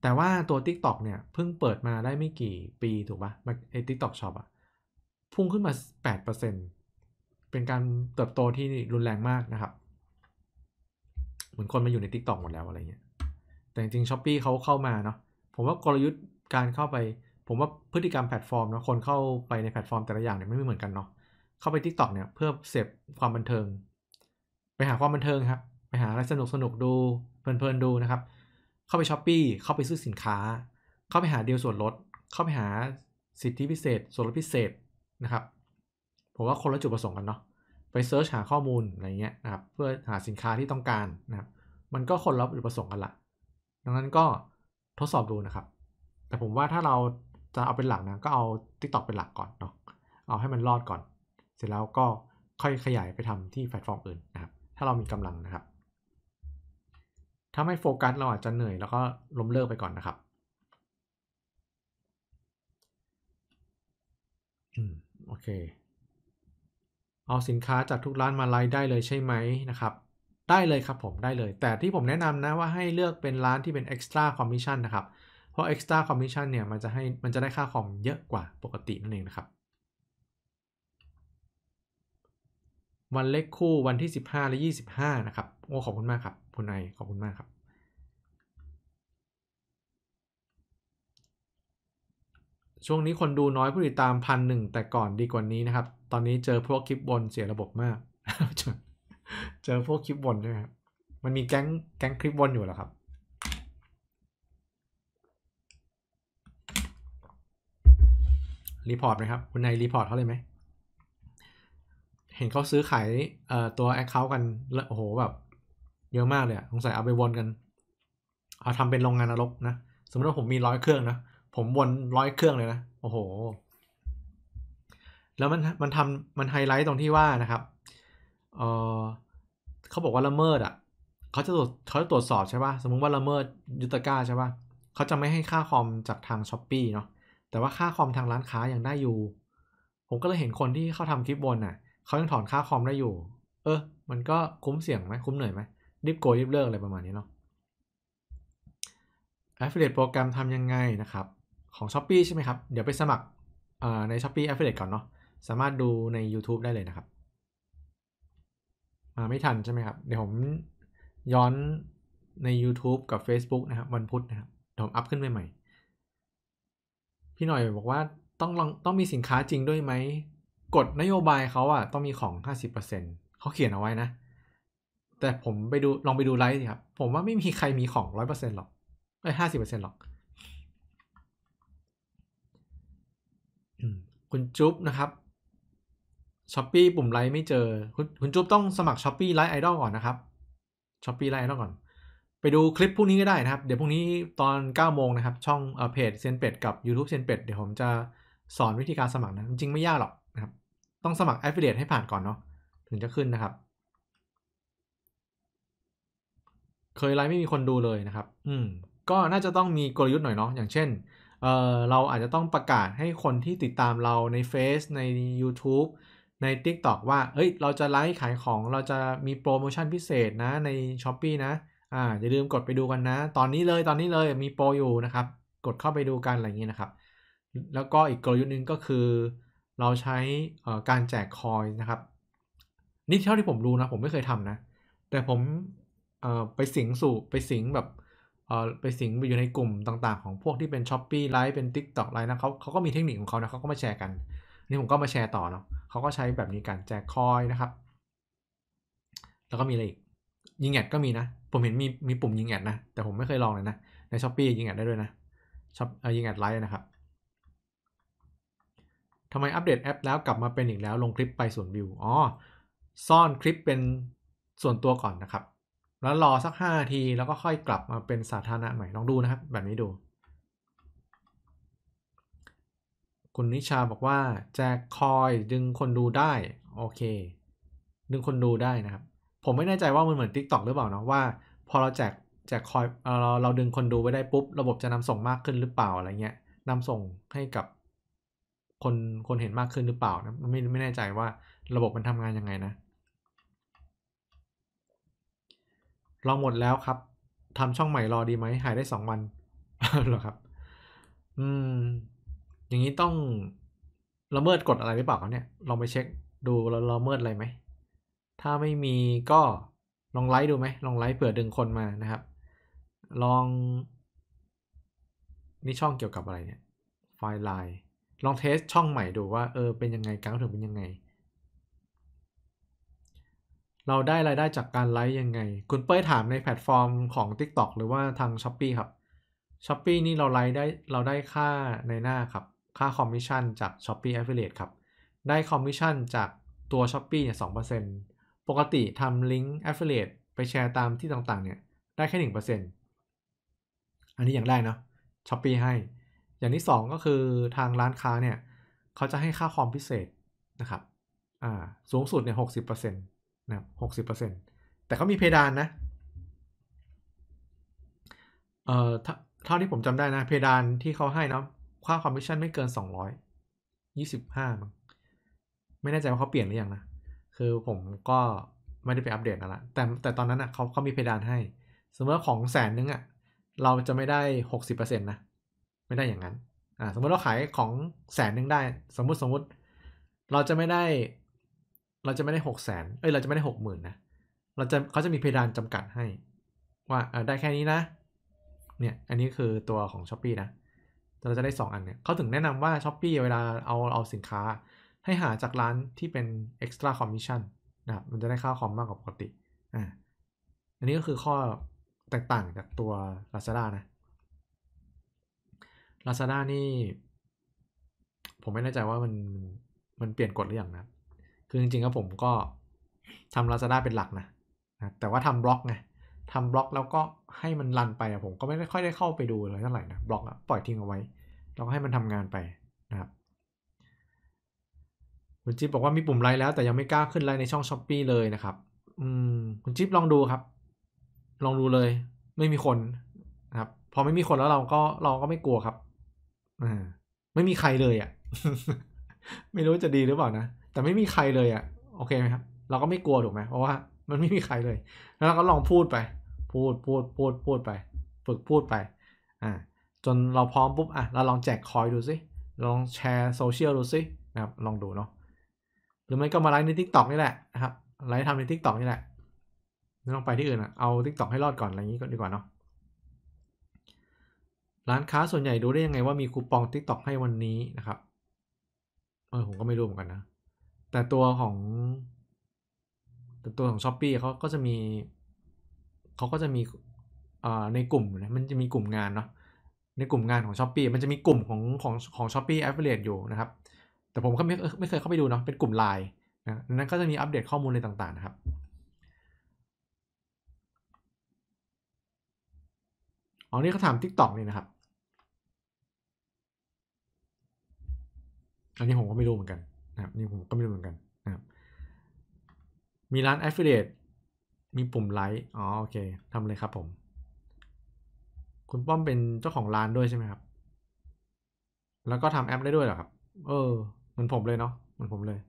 [SPEAKER 1] แต่ว่าตัว Tik t o กเนี่ย เพิ่งเปิดมาได้ไม่กี่ปีถูกปะ่ะไอ้ทิกตอกช็อปอะพุ่งขึ้นมาแปดเปอร์เซ็นต์เป็นการเติบโตที่รุนแรงมากนะครับ เหมือนคนมาอยู่ใน Tik t o กหมดแล้วอะไรเงี้ยแต่จริงๆช้อปปีเขาเข้ามาเนาะผมว่ากลยุทธ์การเข้าไป ผมว่าพฤติกรรมแพลตฟอร์มนะคนเข้าไปในแพลตฟอร์มแต่ละอย่างเนี่ยไม่เหมือนกันเนาะเข้าไปทิกตอกเนี่ยเพื่อเสพความบันเทิง ไปหาความบันเทิงครับไปหาอะไรสนุกสนุกดูเพลินๆดูนะครับ เข้าไปช้อปปี้เข้าไปซื้อสินค้า เข้าไปหาเดียวส่วนลด เข้าไปหาสิทธิพิเศษ ส่วนลดพิเศษนะครับผมว่าคนละจุดประสงค์กันเนาะไปเซิร์ชหาข้อมูลอะไรเงี้ยนะครับเพื่อหาสินค้าที่ต้องการนะครับมันก็คนละจุดประสงค์กันละดังนั้นก็ทดสอบดูนะครับ แต่ผมว่าถ้าเราจะเอาเป็นหลักนะก็เอาทิกตอกเป็นหลักก่อนเนาะเอาให้มันรอดก่อนเสร็จแล้วก็ค่อยขยายไปทำที่แพลตฟอร์มอื่นนะครับ ถ้าเรามีกำลังนะครับถ้าไม่โฟกัสเราอาจจะเหนื่อยแล้วก็ล้มเลิกไปก่อนนะครับ อืม โอเค เอาสินค้าจากทุกร้านมาไลฟ์ได้เลยใช่ไหมนะครับ ได้เลยครับผม ได้เลย แต่ที่ผมแนะนำนะว่าให้เลือกเป็นร้านที่เป็น extra commission นะครับ เพราะ extra commission เนี่ยมันจะให้มันจะได้ค่าคอมเยอะกว่าปกตินั่นเองนะครับวันเล็กคู่วันที่ 15 และ25 นะครับ โอ้ขอบคุณมากครับคุณนายขอบคุณมากครับ ช่วงนี้คนดูน้อยผู้ติดตามพันหนึ่งแต่ก่อนดีกว่านี้นะครับ ตอนนี้เจอพวกคลิปบนเสียระบบมาก เจอพวกคลิปบนใช่ไหมครับ มันมีแก๊งแก๊งคลิปบนอยู่หรอครับ รีพอร์ตไหมครับ คุณนายรีพอร์ตเขาเลยไหมเห็นเขาซื้อขายเอ่อตัวอคเคาท์กัน โอ้โห แบบ เยอะมากเลยสงสัยเอาไปวนกัน เอาทำเป็นโรงงานนรกนะ สมมติว่าผมมีร้อยเครื่องนะ ผมวนร้อยเครื่องเลยนะ โอ้โห แล้วมันมันทำมันไฮไลท์ตรงที่ว่านะครับเออเขาบอกว่าละเมิดอ่ะเขาจะตรวจเขาจะตรวจสอบใช่ป่ะ สมมติว่าละเมิดยูตกาใช่ป่ะเขาจะไม่ให้ค่าคอมจากทางช้อปปีเนาะ แต่ว่าค่าคอมทางร้านค้ายังได้อยู่ ผมก็เลยเห็นคนที่เขาทำคลิปบนอ่ะเขายังถอนค่าคอมได้อยู่ เออ มันก็คุ้มเสี่ยงไหม คุ้มเหนื่อยไหมรีบโกยรีบเลิกอะไรประมาณนี้เนาะ Affiliate โปรแกรมทำยังไงนะครับ ของ s h อ p e e ใช่ไหมครับ เดี๋ยวไปสมัครใน s h อ p e e Affiliate ก่อนเนาะ สามารถดูใน YouTube ได้เลยนะครับมาไม่ทันใช่ไหมครับ เดี๋ยวผมย้อนใน YouTube กับ Facebook นะครับ วันพุธนะครับ เดี๋ยวผมอัพขึ้นใหม่ๆพี่หน่อยบอกว่าต้องลองต้องมีสินค้าจริงด้วยไหมกฎนโยบายเขาอะต้องมีของห้าสิบเปอร์เเซ็นตขาเขียนเอาไว้นะ แต่ผมไปดูลองไปดูไลฟ์สิครับ ผมว่าไม่มีใครมีของรร้ออยเเป์ซ็นหรอกไอ้ห้าสิบเปอร์เซ็นต์หรอก คุณจุ๊บนะครับช้อปปี้ปุ่มไลฟ์ไม่เจอคุณคุณจุ๊บต้องสมัครช้อปปี้ไลฟ์ไอดอลก่อนนะครับช้อปปี้ไลฟ์ไอดอลก่อน ไปดูคลิปพวกนี้ก็ได้นะครับ เดี๋ยวพรุ่งนี้ตอน9ก้าโมงนะครับ ช่องเพจเซนเป็ดกับ YouTube เซนเป็ดเดี๋ยวผมจะสอนวิธีการสมัครนะจริงไม่ยากหรอกต้องสมัคร Affiliate ให้ผ่านก่อนเนาะถึงจะขึ้นนะครับ เคยไลฟ์ไม่มีคนดูเลยนะครับ อืมก็น่าจะต้องมีกลยุทธ์หน่อยเนาะอย่างเช่นเออเราอาจจะต้องประกาศให้คนที่ติดตามเราในเฟซใน YouTube ใน TikTok ว่าเอ้ยเราจะไลฟ์ขายของเราจะมีโปรโมชั่นพิเศษนะ ใน s h อ p e e นะ อ่าอย่าลืมกดไปดูกันนะ ตอนนี้เลยตอนนี้เลย มีโปรอยู่นะครับ กดเข้าไปดูกันอะไรอย่างนี้นะครับ แล้วก็อีกกลยุทธ์นึงก็คือเราใช้การแจกคอยนะครับนี่เท่าที่ผมรู้นะผมไม่เคยทำนะ แต่ผมไปสิงสู่ไปสิงแบบไปสิงไปอยู่ในกลุ่มต่างๆของพวกที่เป็นช้อปปี้ไลฟ์เป็น Tik t o k ไลฟ์นะเขาเขาก็มีเทคนิคของเขานะเขาก็มาแชร์กันนี่ผมก็มาแชร์ต่อเนาะเขาก็ใช้แบบนี้การแจกคอยนะครับ แล้วก็มีอะไรอีก ยิงแอดก็มีนะผมเห็นมีมีปุ่มยิงแอดนะแต่ผมไม่เคยลองเลยนะในช้อปปี้ยิงแอดได้ด้วยนะช้อปยิงแอดไลฟ์นะครับทำไมอัปเดตแอป แล้วกลับมาเป็นอีกแล้วลงคลิปไปส่วนวิวอ๋อซ่อนคลิปเป็นส่วนตัวก่อนนะครับ แล้วรอสัก5นาทีแล้วก็ค่อยกลับมาเป็นสาธารณะใหม่ลองดูนะครับแบบนี้ดูคุณนิชาบอกว่าแจกคอยดึงคนดูได้ โอเค ดึงคนดูได้นะครับ ผมไม่แน่ใจว่ามันเหมือน TikTok หรือเปล่านะว่าพอเราแจกแจกคอยเราเราดึงคนดูไว้ได้ปุ๊บระบบจะนำส่งมากขึ้นหรือเปล่าอะไรเงี้ยนำส่งให้กับคนคนเห็นมากขึ้นหรือเปล่านะไม่ไม่แน่ใจว่าระบบมันทำงานยังไงนะ ลองหมดแล้วครับทำช่องใหม่รอดีไหม หายได้สองวันหรอครับ อืม อย่างนี้ต้องละเมิดกฎอะไรหรือเปล่าเนี่ยลองไปเช็คดูเราละเมิดอะไรไหมถ้าไม่มีก็ ลองไลค์ดูไหมลองไลค์เผื่อดึงคนมานะครับ ลองนี่ช่องเกี่ยวกับอะไรเนี่ย ไฟล์ไลน์ลองเทสช่องใหม่ดูว่าเออเป็นยังไงการถึงเป็นยังไง เราได้รายได้จากการไลฟ์ยังไง คุณเป้ยถามในแพลตฟอร์มของ TikTok หรือว่าทาง s h อ p e e ครับ s h อ p e e นี่เราไลฟ์ได้เราได้ค่าในหน้าครับค่าคอมมิชชั่นจาก s h อ p e e Affiliate ครับ ได้คอมมิชชั่นจากตัว s h อ p e e เนี่ยสปกติทำลิงก์ Affiliate ไปแชร์ตามที่ต่างๆ เนี่ย ได้แค่1%อันนี้อย่างแรกเนาะช้อปปี้ให้อย่างที่2ก็คือทางร้านค้าเนี่ยเขาจะให้ค่าความพิเศษนะครับอ่าสูงสุดเนี่ยหกสิบเปอร์เซ็นต์นะหกสิบเปอร์เซ็นต์แต่เขามีเพดานนะเอ่อเท่าที่ผมจำได้นะเพดานที่เขาให้นะค่าคอมมิชชั่นไม่เกินสองร้อยยี่สิบห้ามั้งไม่แน่ใจว่าเขาเปลี่ยนหรือยังนะคือผมก็ไม่ได้ไปอัปเดตนั่นแหละแต่แต่ตอนนั้นอนะ่ะเขาเขามีเพดานให้สมมติว่าของแสนนึงอะ่ะเราจะไม่ได้หกสิบเปอร์เซ็นต์นะไม่ได้อย่างนั้น อ่า สมมติเราขายของแสนหนึ่งได้ สมมติสมมติ เราจะไม่ได้ เราจะไม่ได้หกแสนเอ้ยเราจะไม่ได้หกหมื่นนะ เราจะเขาจะมีเพดานจำกัดให้ ว่าเออได้แค่นี้นะ เนี่ยอันนี้คือตัวของช้อปปีนะ เราจะได้ 2 อันเนี่ยเขาถึงแนะนำว่าช้อปปีเวลาเอาเอาสินค้า ให้หาจากร้านที่เป็น extra commission นะครับมันจะได้ค่าคอมมากกว่าปกติอ่าอันนี้ก็คือข้อแตกต่างจากตัว Lazada นะลาซาด้านี่ผมไม่แน่ใจว่ามันมันเปลี่ยนกฎหรือยังนะคือจริงๆ ครับผมก็ทำลาซาด้าเป็นหลักนะนะแต่ว่าทำบล็อกไงทำบล็อกแล้วก็ให้มันรันไปอะผมก็ไม่ได้ค่อยได้เข้าไปดูเลยเท่าไหร่นะบล็อกปล่อยทิ้งเอาไว้ แล้วก็ให้มันทำงานไปนะครับคุณจิ๊บบอกว่ามีปุ่มไลน์แล้วแต่ยังไม่กล้าขึ้นไลน์ในช่องช้อปี้เลยนะครับ อืมคุณจิ๊บลองดูครับ ลองดูเลย ไม่มีคน นะครับ พอไม่มีคนแล้วเราก็เราก็ไม่กลัวครับไม่มีใครเลยอะ่ะ ไม่รู้จะดีหรือเปล่านะแต่ไม่มีใครเลยอะ่ะโอเคไหมครับเราก็ไม่กลัวถูกไหมเพราะว่ามันไม่มีใครเลยแล้วเราก็ลองพูดไป พูดพูดพูดพูดไป ฝึกพูดไปอ่าจนเราพร้อมปุ๊บอ่ะเราลองแจกคอยดูสิลองแชร์โซเชียลดูสินะครับลองดูเนาะหรือไม่ก็มาไลฟ์ในทิกตอกนี่แหละนะครับไลฟ์ทำในทิกตอกนี่แหละไม่ต้องไปที่อื่นอ่ะเอาทิกตอกให้รอดก่อนอะไรอย่างนี้ก็ดีกว่าเนาะร้านค้าส่วนใหญ่รู้ได้ยังไงว่ามีคูปอง TikTok ให้วันนี้นะครับเออผมก็ไม่รู้เหมือนกันนะ แต่ตัวของแต่ตัวของ s h อ p e e เขาก็จะมีเขาก็จะมีในกลุ่มนะมันจะมีกลุ่มงานเนาะในกลุ่มงานของ s h อ p e e มันจะมีกลุ่มของของของช้อปปี้แอฟเฟลอยู่นะครับ แต่ผมก็ไม่ไม่เคยเข้าไปดูเนาะเป็นกลุ่มไลน์นะนั้นก็จะมีอัปเดตข้อมูลอะไรต่างๆนะครับอ๋อนี่เขาถาม TikTok นี่นะครับอันนี้ผมก็ไม่รู้เหมือนกันนะครับนี่ผมก็ไม่รู้เหมือนกันนะครับ มีร้าน affiliate มีปุ่มไลค์อ๋อโอเคทำเลยครับผม คุณป้อมเป็นเจ้าของร้านด้วยใช่ไหมครับ แล้วก็ทำแอปได้ด้วยเหรอครับ เออเหมือนผมเลยเนาะเหมือนผมเลย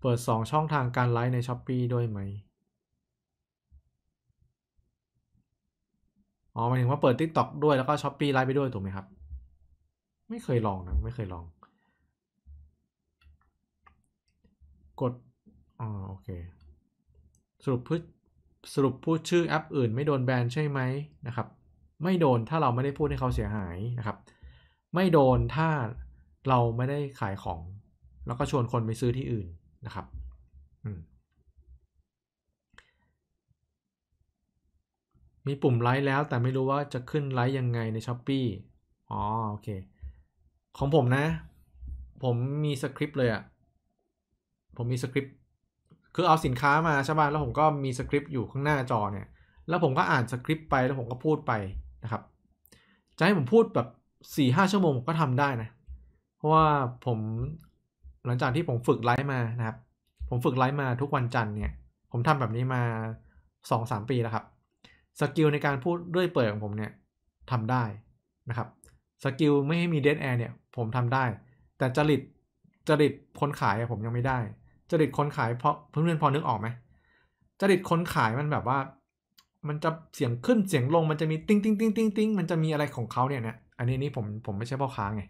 [SPEAKER 1] เปิดสองช่องทางการไลค์ใน s h อ p e e ด้วยไหม อ๋อหมายถึงว่าเปิด TikTok ด้วยแล้วก็ช้อปปี้ไลฟ์ไปด้วยถูกไหมครับไม่เคยลองนะ ไม่เคยลอง กดอ๋อโอเค สรุปพูดสรุปพูดชื่อแอปอื่นไม่โดนแบนใช่ไหมนะครับ ไม่โดนถ้าเราไม่ได้พูดให้เขาเสียหายนะครับ ไม่โดนถ้าเราไม่ได้ขายของ แล้วก็ชวนคนไปซื้อที่อื่นนะครับมีปุ่มไลค์แล้วแต่ไม่รู้ว่าจะขึ้นไลค์ยังไงใน s h อ p e e อ๋อโอเคของผมนะผมมีสคริปต์เลยอะผมมีสคริปต์คือเอาสินค้ามาใช่ป่ะแล้วผมก็มีสคริปต์อยู่ข้างหน้าจอเนี่ย แล้วผมก็อ่านสคริปต์ไปแล้วผมก็พูดไปนะครับ จะให้ผมพูดแบบสี่ห้าชั่วโมงผมก็ทำได้นะ เพราะว่าผมหลังจากที่ผมฝึกไลฟ์มานะครับ ผมฝึกไลฟ์มาทุกวันจันทร์เนี่ย ผมทำแบบนี้มาสองสามปีแล้วครับสกิลในการพูดด้วยเปิดของผมเนี่ยทำได้นะครับสกิลไม่ให้มีเดสแอร์เนี่ย ผมทำได้ แต่จริตจริตคนขายผมยังไม่ได้จริตคนขายเพราะเพื่อนเพอนึกออกไหมจริตคนขายมันแบบว่า มันจะเสียงขึ้นเสียงลง มันจะมีติ้งติ้งติ้งติ้งติ้งมันจะมีอะไรของเขาเนี่ยเนี่ย อันนี้นี่ผมผมไม่ใช่พ่อค้าไง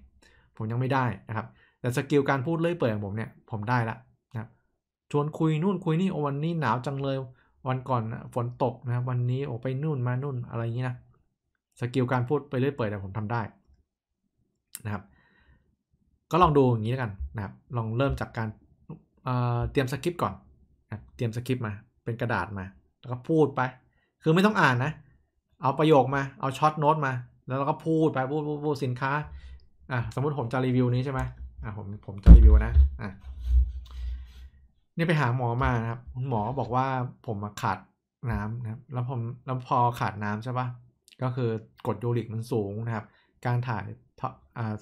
[SPEAKER 1] ผมยังไม่ได้นะครับ แต่สกิลการพูดเลื่อยเปื่อยของผมเนี่ยผมได้ละนะครับชวนคุยนู่นคุยนี่โอวันนี้หนาวจังเลย วันก่อนฝนตกนะวันนี้โอไปนู่นมานู่นอะไรอย่างนี้นะ สกิลการพูดไปเรื่อยเปื่อยแต่ผมทำได้นะครับ ก็ลองดูอย่างนี้แล้วกันนะครับ ลองเริ่มจากการเเตรียมสคริปต์ก่อนนะเตรียมสคริปต์มา เป็นกระดาษมา แล้วก็พูดไป คือไม่ต้องอ่านนะ เอาประโยคมา เอาช็อตโน้ตมา แล้วเราก็พูดไป พูดพูดพูดสินค้า อ่ะสมมติผมจะรีวิวนี้ใช่ไหมอ่ะผม ผมจะรีวิวนะ อ่ะนี่ไปหาหมอมานะครับหมอบอกว่าผมขาดน้ำนะครับแล้วผม แล้วพอขาดน้ำใช่ปะก็คือกดยูริกมันสูงนะครับ การถ่าย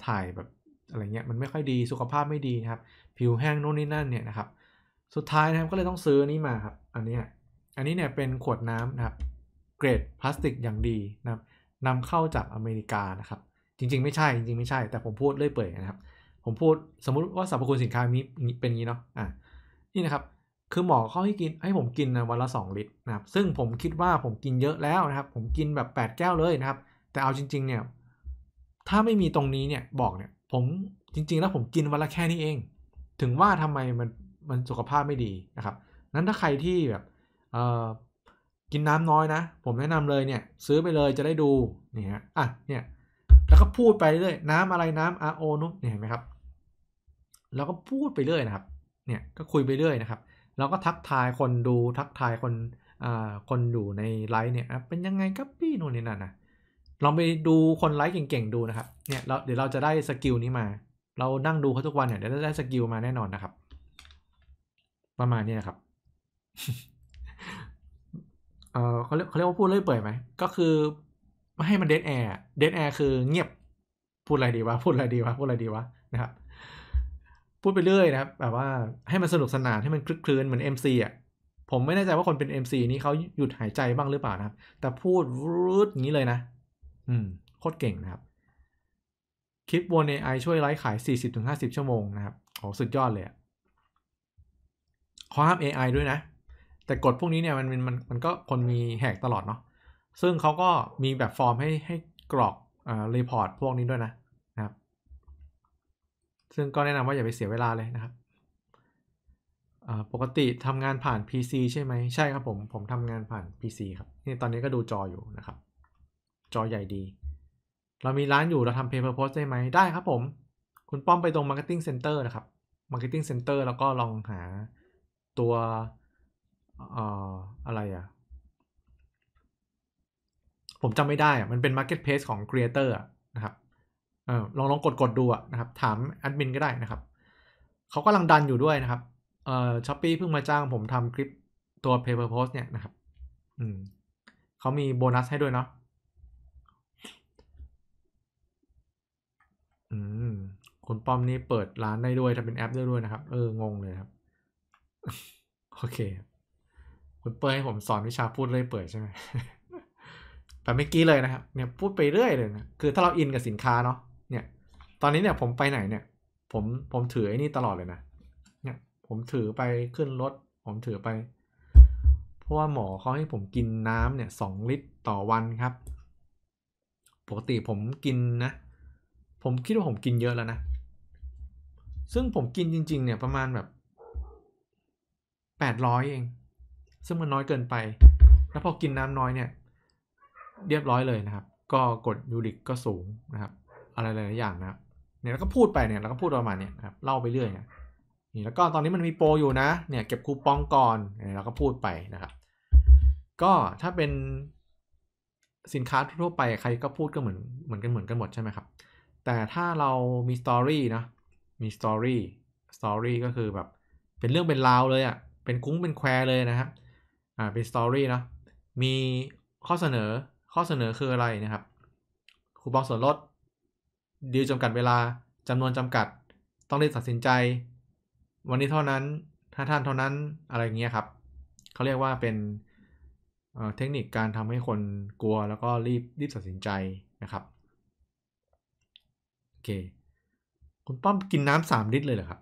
[SPEAKER 1] ถ่ายแบบอะไรเงี้ยมันไม่ค่อยดีสุขภาพไม่ดีนะครับ ผิวแห้งนู่นนี่นั่นเนี่ยนะครับสุดท้ายนะครับก็เลยต้องซื้อนี้มาครับอันนี้อันนี้เนี่ยเป็นขวดน้ำนะครับเกรดพลาสติกอย่างดีนะนำเข้าจากอเมริกานะครับจริง ๆ ไม่ใช่ จริง ๆ ไม่ใช่ แต่ผมพูดเรื่อยเปื่อยนะครับผมพูดสมมุติว่าสรรพคุณสินค้านี้เป็นงี้เนาะอ่ะนี่นะครับ คือหมอเขาให้กินให้ผมกินนะวันละ 2 ลิตรนะครับซึ่งผมคิดว่าผมกินเยอะแล้วนะครับผมกินแบบ8แก้วเลยนะครับแต่เอาจริงๆเนี่ยถ้าไม่มีตรงนี้เนี่ยบอกเนี่ยผมจริงๆแล้วผมกินวันละแค่นี้เอง ถึงว่าทำไมมันมันสุขภาพไม่ดีนะครับ นั้นถ้าใครที่แบบเอกินน้ำน้อยนะผมแนะนำเลยเนี่ยซื้อไปเลยจะได้ดูนี่ฮะอ่ะเนี่ยแล้วก็พูดไปเรื่อยน้ำอะไรน้ำ RO นุ๊กเนี่ยเห็นไหมครับแล้วก็พูดไปเรื่อยนะครับ เนี่ยก็คุยไปเรื่อยนะครับ แล้วก็ทักทายคนดูทักทายคนอ่าคนอยู่ในไลฟ์เนี่ยเป็นยังไงครับพี่นู่นนี่นั่นนะลองไปดูคนไลฟ์ เก่งๆ ดูนะครับ เนี่ยเราเดี๋ยวเราจะได้สกิลนี้มา เรานั่งดูเขาทุกวันเนี่ยเดี๋ยวจะได้สกิลมาแน่นอนนะครับ ประมาณนี้นะครับเออเขาเรียกเขาเรียกว่าพูดเรื่อยเปื่อยไหมก็คือไม่ให้มันเดนแอร์เดนแอร์คือเงียบ พูดอะไรดีวะ พูดอะไรดีวะพูดอะไรดีวะนะครับ พูดไปเรื่อยนะครับ แบบว่าให้มันสนุกสนานให้มันคลึกคลื่นเหมือนเอ็มซีอ่ะผมไม่แน่ใจว่าคนเป็นเอ็มซีนี้เขาหยุดหายใจบ้างหรือเปล่านะครับแต่พูดรุดอย่างนี้เลยนะอืม โคตรเก่งนะครับ คลิปวนไอช่วยไลฟ์ขาย 40-50 ชั่วโมงนะครับโหสุดยอดเลยขอห้าม AI ด้วยนะ แต่กฎพวกนี้เนี่ยมันมันมันก็คนมีแหกตลอดเนาะซึ่งเขาก็มีแบบฟอร์มให้ให้กรอกอ่ารีพอร์ตพวกนี้ด้วยนะนะครับ ซึ่งก็แนะนำว่าอย่าไปเสียเวลาเลยนะครับ ปกติทำงานผ่าน PC ใช่ไหมใช่ครับผมผมทำงานผ่าน PC ครับ นี่ตอนนี้ก็ดูจออยู่นะครับจอใหญ่ดี เรามีร้านอยู่ เราทำเพเปอร์โพสได้ไหม ได้ครับผม คุณป้อมไปตรง Marketing Center นะครับ Marketing Center แล้วก็ลองหาตัวอะไรอ่ะ ผมจำไม่ได้อ่ะมันเป็น Marketplace ของ Creator นะครับอลองลองกดกดดูนะครับ ถามแอดมินก็ได้นะครับ เขากำลังดันอยู่ด้วยนะครับเอ่อช้อปปี้เพิ่งมาจ้างผมทำคลิปตัว Paper Post เนี่ยนะครับอืมเขามีโบนัสให้ด้วยเนาะอืมคณป้อมนี่เปิดร้านได้ด้วยทำเป็นแอปได้ด้วยนะครับ เออ งงเลยครับโอเคคุณเปิดให้ผมสอนวิชาพูดเลยเปิดใช่ไหมแต่เมื่อกี้เลยนะครับ เนี่ยพูดไปเรื่อยเลยนะคือถ้าเราอินกับสินค้าเนาะเนี่ย ตอนนี้เนี่ยผมไปไหนเนี่ยผมผมถือไอ้นี่ตลอดเลยนะเนี่ย ผมถือไปขึ้นรถผมถือไปเพราะว่าหมอเขาให้ผมกินน้ำเนี่ยสองลิตรต่อวันครับ ปกติผมกินนะผมคิดว่าผมกินเยอะแล้วนะ ซึ่งผมกินจริง ๆ เนี่ยประมาณแบบแปดร้อยเอง ซึ่งมันน้อยเกินไป แล้วพอกินน้ำน้อยเนี่ย เรียบร้อยเลยนะครับ ก็กดยูริกก็สูงนะครับ อะไรหลายอย่างนะครับเนี่ยแล้วก็พูดไปเนี่ยแล้วก็พูดประมาณเนี่ยนะครับเล่าไปเรื่อยเนี่ยนี่แล้วก็ตอนนี้มันมีโปรอยู่นะ เนี่ยเก็บคูปองก่อนเนี่ยแล้วก็พูดไปนะครับ ก็ถ้าเป็นสินค้าทั่วไปใครก็พูดก็เหมือนเหมือนกันเหมือนกันหมดใช่ไหมครับแต่ถ้าเรามีสตอรี่นะ มีสตอรี่ สตอรี่ก็คือแบบ เป็นเรื่องเป็นราวเลยอะ่ะ เป็นคุ้งเป็นแควเลยนะครับอ่า เป็นสตอรี่เนาะ มีข้อเสนอ ข้อเสนอคืออะไรนะครับ คูปองส่วนลดดีลจำกัดเวลาจำนวนจำกัด ต้องรีบตัดสินใจ วันนี้เท่านั้น ถ้าท่านเท่านั้น อะไรเงี้ยครับ เขาเรียกว่าเป็นเทคนิคการทำให้คนกลัวแล้วก็รีบรีบตัดสินใจนะครับเค คุณป้อมกินน้ำสามลิตรเลยเหรอครับ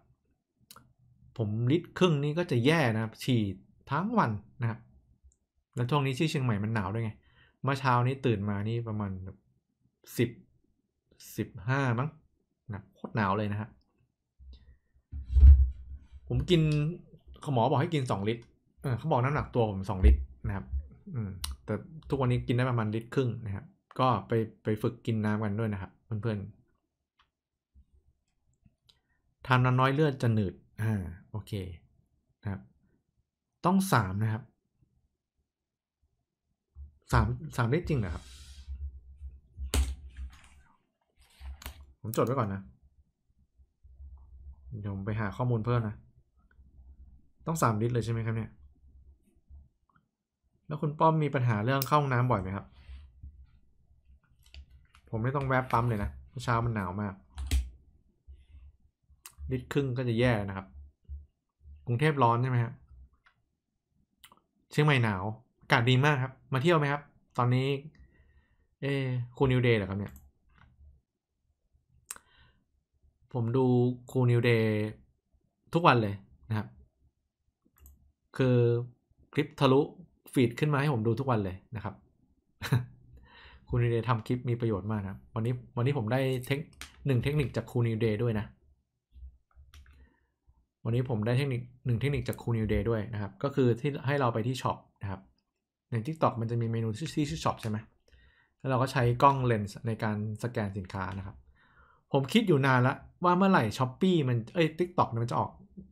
[SPEAKER 1] ผมลิตรครึ่งนี้ก็จะแย่นะฉีดทั้งวันนะครับ แล้วช่วงนี้ที่เชียงใหม่มันหนาวด้วยไง เมื่อเช้านี้ตื่นมานี่ประมาณสิบสิบห้ามั้งนะโคตรหนาวเลยนะฮะผมกินหมอบอกให้กินสองลิตรเขาบอกน้ำหนักตัวผมสองลิตรนะครับ อืม แต่ทุกวันนี้กินได้ประมาณลิตรครึ่งนะครับก็ไปไปฝึกกินน้ำกันด้วยนะครับเพื่อนๆทานน้อยเลือดจะหนืด อ่า โอเคนะครับ ต้องสามนะครับ สามสามได้จริงเหรอครับ ผมจดไว้ก่อนนะ เดี๋ยวผมไปหาข้อมูลเพิ่มนะ ต้องสามลิตรเลยใช่ไหมครับเนี่ย แล้วคุณป้อมมีปัญหาเรื่องเข้าห้องน้ำบ่อยไหมครับ ผมไม่ต้องแวะปั๊มเลยนะเช้ามันหนาวมากนิดครึ่งก็จะแย่นะครับ กรุงเทพร้อนใช่ไหมครับเชียงใหม่หนาว อากาศดีมากครับ มาเที่ยวไหมครับ ตอนนี้ เอ้คูนิวเดย์เหรอครับเนี่ย ผมดูคูนิวเดย์ทุกวันเลยนะครับ คือคลิปทะลุฟีดขึ้นมาให้ผมดูทุกวันเลยนะครับคูนิวเดย์ทำคลิปมีประโยชน์มากนะวันนี้วันนี้ผมได้เทคหนึ่งเทคนิคจากคูนิวเดย์ด้วยนะวันนี้ผมได้เทคนิคหนึ่งเทคนิคจากครูนิวเดย์ด้วยนะครับ ก็คือที่ให้เราไปที่ช็อปนะครับ ในทิกตอกมันจะมีเมนูที่ชื่อช็อปใช่ไหมแล้วเราก็ใช้กล้องเลนส์ในการสแกนสินค้านะครับ ผมคิดอยู่นานละว่าเมื่อไหร่ช้อปปี้มันเอ้ยทิกตอกมันจะออก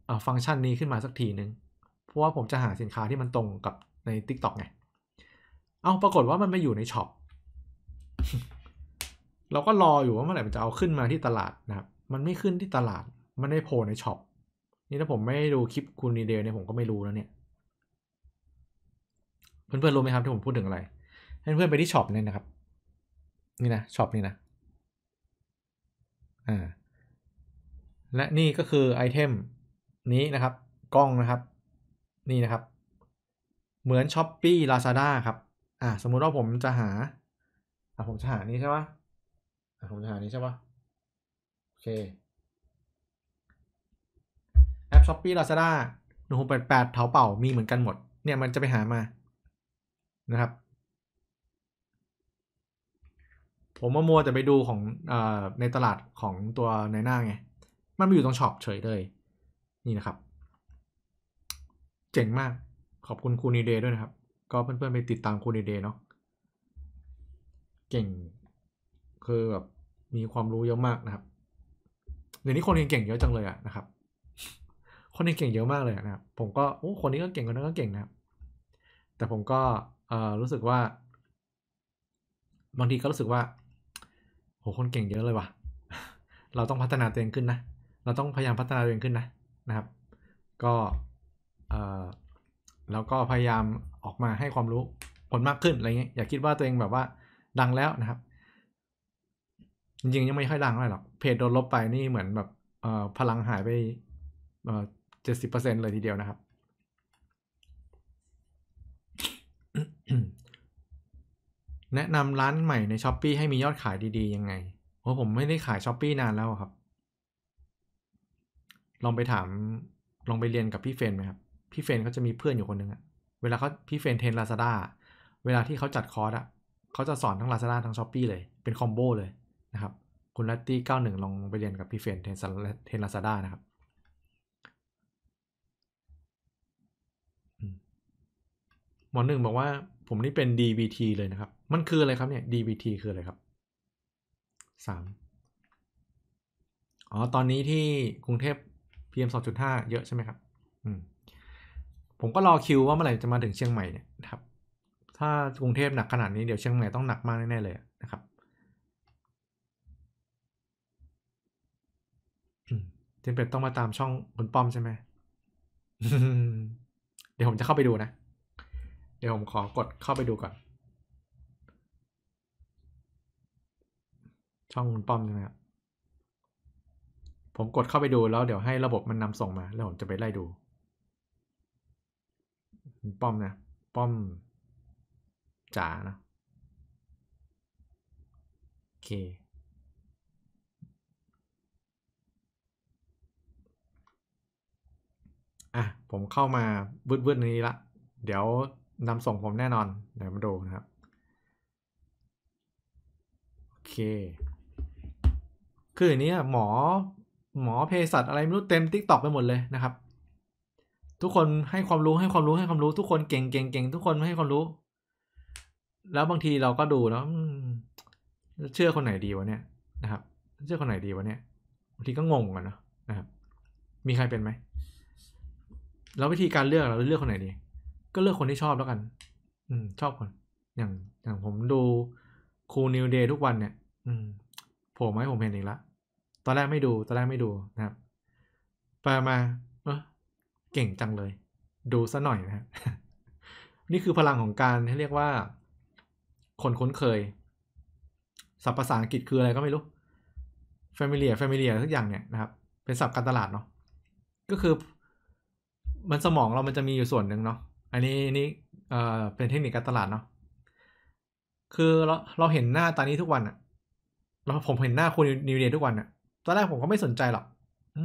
[SPEAKER 1] อฟังก์ชันนี้ขึ้นมาสักทีนึงเพราะว่าผมจะหาสินค้าที่มันตรงกับในทิกตอกไงเอาปรากฏว่ามันไม่อยู่ในช็อปเราก็รออยู่ว่าเมื่อไหร่มันจะเอาขึ้นมาที่ตลาดนะครับมันไม่ขึ้นที่ตลาดมันไม่โผล่ในช็อปนี่ถ้าผมไม่ดูคลิปคุณนีเดลเนี่ยผมก็ไม่รู้แล้วเนี่ยเพื่อนๆรู้ไหมครับที่ผมพูดถึงอะไร ให้เพื่อนไปที่ช็อปเนี่ยนะครับ นี่นะช็อปนี่นะอ่าและนี่ก็คือไอเทมนี้นะครับ กล้องนะครับ นี่นะครับ เหมือน s h อี e e Lazada ครับ อ่าสมมุติว่าผมจะหา อ่าผมจะหานี้ใช่ปะ่ะผมจะหานี้ใช่ปะ่ะโอเคช้อปปี้ลาซาด้าหนึ่งหกแปดแปดเถาเป่า มีเหมือนกันหมด เนี่ยมันจะไปหามา นะครับ ผมมามัวแต่ไปดูของอในตลาดของตัวในหน้าไง มันไปอยู่ตรงช็อปเฉยเลย นี่นะครับ เจ๋งมาก ขอบคุณคูนีเดย์ด้วยนะครับ ก็เพื่อนๆ ไปติดตามคูนีเดย์เนาะ เก่ง คือแบบมีความรู้เยอะมากนะครับ เดี๋ยวนี้คนเรียนเก่งเยอะจังเลยอะนะครับคนีเก่งเยอะมากเลยนะครับผมก็โอ้คนนี้ก็เก่งคนนั้นก็เก่งนะครับ แต่ผมก็เอ่อรู้สึกว่าบางทีก็รู้สึกว่า โห คนเก่งเยอะเลยว่ะเราต้องพัฒนาตัวเองขึ้นนะเราต้องพยายามพัฒนาตัวเองขึ้นนะนะครับ ก็เอ่อแล้วก็พยายามออกมาให้ความรู้คนมากขึ้นอะไรเงี้ยอย่าคิดว่าตัวเองแบบว่าดังแล้วนะครับ จริงๆยังไม่ค่อยดังเลยไหรหรอกเพจโดนลบไปนี่เหมือนแบบเอ่อพลังหายไปเอ่อจ็ดสิบเปอร์เเซ็นลย ทีเดียวนะครับ แนะนำร้านใหม่ในช h อป e ีให้ มียอดขายดี ๆ ยัง ไง เพราะผมไม่ได้ขายช h อป e ีนานแล้วครับ ลองไปถาม ลอง ไปเรียนกับ พี่ เฟนไหมครับ พี่เฟนเขาจะมีเพื่อนอยู่คนหนึ่งอะเวลาเขาพี่ เฟนเทนลาซาด้าเวลาที่เขาจัดคอร์สอะเขาจะสอนทั้งลาซาด้าทั้งช้อป e ีเลย เป็นคอมโบเลยนะครับ คุณลัตตี้เก้าหนึ่งลองไปเรียนกับพี่เฟนเทนลาซาด้านะครับหมอหนึ่งบอกว่าผมนี่เป็น DBT เลยนะครับ มันคือ อะไรครับ เนี่ย DBT คือ อะไรครับ 3 อ๋อ ตอนนี้ที่กรุงเทพ PM 2.5 เยอะใช่ไหมครับ อืม ผมก็รอ คิวว่าเมื่อไหร่จะมาถึงเชียงใหม่เนี่ยนะครับ ถ้า กรุงเทพหนักขนาดนี้เดี๋ยวเชียงใหม่ ต้องหนักมาก แน่เลยนะครับจจมเป็ดต้องมาตามช่องคุณป้อมใช่ไหมเดี๋ยวผมจะเข้าไปดูนะเดี๋ยวผมขอกดเข้าไปดูก่อนช่องคุณป้อมใช่ไหมครับ ผมกดเข้าไปดูแล้วเดี๋ยวให้ระบบมันนำส่งมา แล้วผมจะไปไล่ดูป้อมนะป้อมจ๋านะ โอเค อ่ะผมเข้ามาบึดๆนี้ละ เดี๋ยวนำส่งผมแน่นอนเดี๋ยวมาดูนะครับโอเค คืออย่างนี้หมอหมอเภสัชอะไรไม่รู้เต็มติ๊กต็อกไปหมดเลยนะครับ ทุกคนให้ความรู้ให้ความรู้ให้ความรู้ทุกคนเก่งเก่งเก่งทุกคนให้ความรู้ แล้วบางทีเราก็ดูแล้วเชื่อคนไหนดีวะเนี่ยนะครับเชื่อคนไหนดีวะเนี่ยบางทีก็งงกันนะนะครับมีใครเป็นไหมแล้ววิธีการเลือกเราเลือกคนไหนดีก็เลือกคนที่ชอบแล้วกัน อืมชอบคน อย่าง อย่างผมดูคูนิวเดย์ทุกวันเนี่ย อืมโผล่มหผมเห็นอีกละ ตอนแรกไม่ดู ตอนแรกไม่ดูนะครับไปมาเออเก่งจังเลย ดูซะหน่อยนะนี่คือพลังของการให้เรียกว่า คนคุ้นเคย ศัพท์ภาษาอังกฤษคืออะไรก็ไม่รู้ familiar familiar ทุกอย่างเนี่ยนะครับ เป็นศัพท์การตลาดเนาะ ก็คือ มันสมองเรามันจะมีอยู่ส่วนหนึ่งเนาะอันนี้นี่เอ่อเป็นเทคนิคการตลาดเนาะ คือเราเราเห็นหน้าตอนนี้ทุกวันอะเราผมเห็นหน้าคุณนิวเดียทุกวันอะตอนแรกผมก็ไม่สนใจหรอกอ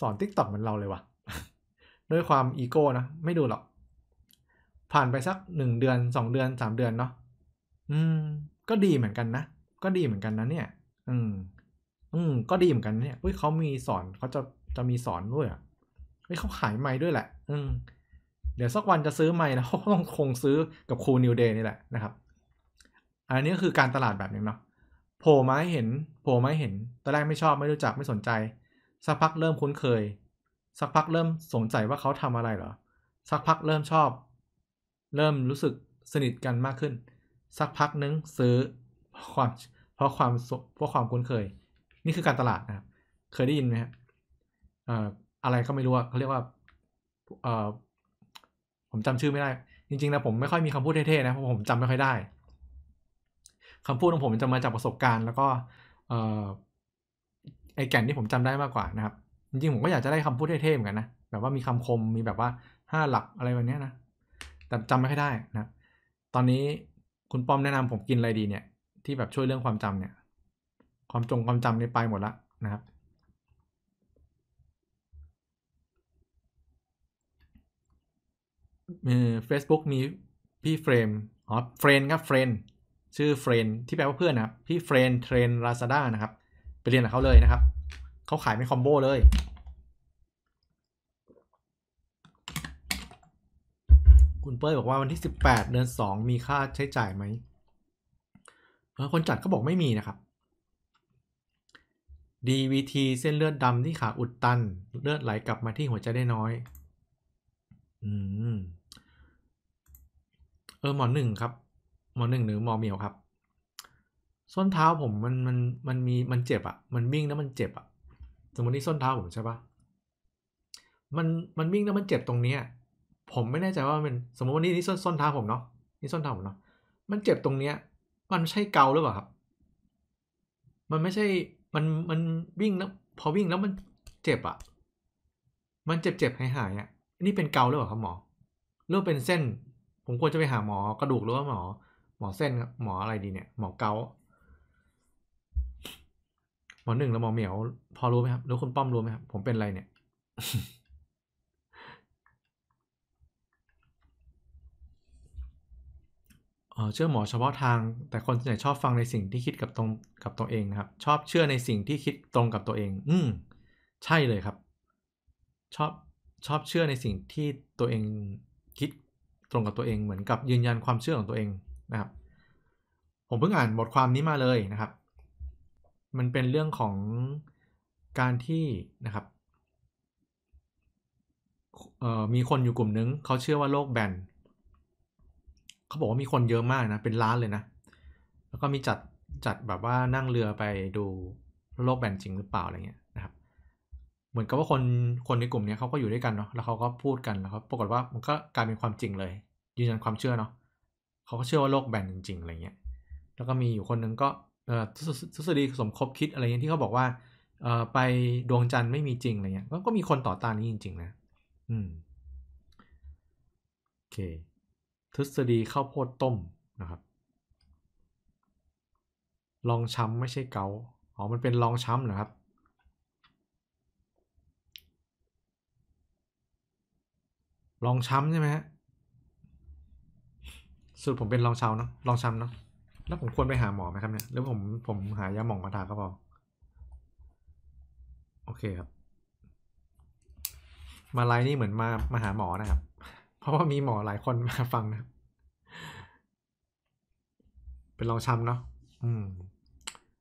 [SPEAKER 1] สอนทิกตอกเหมือนเราเลยวะ่ะ ด้วยความอีโก้นะไม่ดูหรอก ผ่านไปสักหนึ่งเดือนสองเดือนสามเดือนเนาะ อืม ก็ดีเหมือนกันนะ ก็ดีเหมือนกันนะเนี่ย อืม อืม ก็ดีเหมือนกันเนี่ยเฮ้ยเขามีสอนเขาจะจะมีสอนด้วยอะ่ะ เฮ้ยเขาขายไม้ด้วยแหละ อืมดี๋ยวสักวันจะซื้อใหม่นะเขาต้องคงซื้อกับคูนิวเดย์นี่แหละนะครับ อันนี้ก็คือการตลาดแบบนึงเนาะ โผล่มาห้เห็นโผล่มาห้เห็น ตอนแรกไม่ชอบไม่รู้จักไม่สนใจ สักพักเริ่มคุ้นเคย สักพักเริ่มสงสัยว่าเขาทำอะไรเหรอ สักพักเริ่มชอบ เริ่มรู้สึกสนิทกันมากขึ้น สักพักนึงซื้อความเพราะความเพราะความคุ้นเคย นี่คือการตลาดนะครับ เคยได้ยินไหมฮะอะไรก็ไม่รู้เขาเรียกว่าผมจำชื่อไม่ได้จริงๆนะผมไม่ค่อยมีคำพูดเท่ๆ นะเพราะผมจำไม่ค่อยได้ คำพูดของผมจะมาจากประสบการณ์ แล้วก็เออไอแก่นที่ผมจำได้มากกว่านะครับจริงๆ ผมก็อยากจะได้คำพูดเท่ๆเหมือนกันนะแบบว่ามีคำคมมีแบบว่าห้าหลักอะไรแบบนี้นะแต่จำไม่ค่อยได้นะ ตอนนี้คุณป้อมแนะนำผมกินอะไรดีเนี่ย ที่แบบช่วยเรื่องความจำเนี่ย ความจงความจำในไปหมดละนะครับเฟซบุ๊กมี พี่เฟรมอ๋อเฟรนครับ เฟรนชื่อเฟรนที่ แปล ว่าเพื่อนนะครับ พี่เฟรนเทรนลาซาด้า นะครับ ไปเรียนกับเขาเลยนะครับ เขาขายไม่คอมโบ เลย คุณเป้ยบอกว่าวันที่ 18 เดือน2 มีค่าใช้จ่ายไหม คนจัดก็บอกไม่มีนะครับ DVT เส้นเลือดดำที่ขาอุดตัน เลือดไหลกลับมาที่หัวใจได้น้อย อืมเออหมอหนึ่งครับ หมอหนึ่งหรือหมอเมียวครับส้นเท้าผมมันมันมันมีมันเจ็บอะ่ะ มันวิ่งแล้วมันเจ็บอะ่ะ สมมติที่ส้นเท้าผมใช่ปะมันมันวิ่งแล้วมันเจ็บตรงเนี้ยผมไม่แน่ใจว่ามันสมมติว่านี่นี่ส้นส้นเท้าผมเนาะนี่ส้นเท้าผมเนาะมันเจ็บตรงเนี้ย มันใช่เกาหรือเปล่าครับ มันไม่ใช่มันมันวิ่งแล้วพอวิ่งแล้วมันเจ็บอะ่ะมันเจ็บเจ็บหายหายอ่ะนี่เป็นเกาหรือเปล่าครับหมอหรือเป็นเส้นผมควรจะไปหาหมอกระดูกหรือว่า หมอ หมอเส้นครับหมออะไรดีเนี่ยหมอเกาหมอหนึ่งแล้วหมอเหมียวพอรู้ไหมครับรู้คุณป้อมรู้ไหมครับผมเป็นอะไรเนี่ยเชื่อหมอเฉพาะทางแต่คนส่วนใหญ่ชอบฟังในสิ่งที่คิดกับตรงกับตัวเองนะครับ ชอบเชื่อในสิ่งที่คิดตรงกับตัวเอง อืมใช่เลยครับ ชอบชอบเชื่อในสิ่งที่ตัวเองตรงกับตัวเองเหมือนกับยืนยันความเชื่อของตัวเองนะครับ ผมเพิ่งอ่านบทความนี้มาเลยนะครับ มันเป็นเรื่องของการที่นะครับมีคนอยู่กลุ่มนึง เขาเชื่อว่าโลกแบนเขาบอกว่ามีคนเยอะมากนะ เป็นล้านเลยนะ แล้วก็มีจัดจัดแบบว่านั่งเรือไปดูโลกแบนจริงหรือเปล่าอะไรเงี้ยเหมือนกับว่าคนคนในกลุ่มนี้เขาก็อยู่ด้วยกันเนาะแล้วเขาก็พูดกันแล้วครัปรากฏว่ามันก็กลายเป็นความจริงเลยยืนยันความเชื่อเนาะเขาก็เชื่อว่าโลกแบนจริงๆอะไรเงี้ย แล้วก็มีอยู่คนหนึ่งก็เอ่อทฤษฎีสมคบคิดอะไรเงี้ยที่เขาบอกว่าเอ่อไปดวงจันทร์ไม่มีจริงอะไรเงี้ย ก็มีคนต่อต้านนี้จริง ๆ นะ อืมโอเค ทฤษฎีข้าวโพดต้มนะครับ ลองช้ำไม่ใช่เกาอ๋อมันเป็นลองช้ำเหรอครับลองช้ำใช่ไหมฮะ สุดผมเป็นลองช้ำเนาะลองช้ำเนาะ แล้วผมควรไปหาหมอไหมครับเนี่ย หรือผมผมหายาหมองมาทาก็พอ โอเคครับ มาไลน์นี่เหมือนมามาหาหมอนะครับ เพราะว่ามีหมอหลายคนมาฟังนะ เป็นลองช้ำเนาะ อืม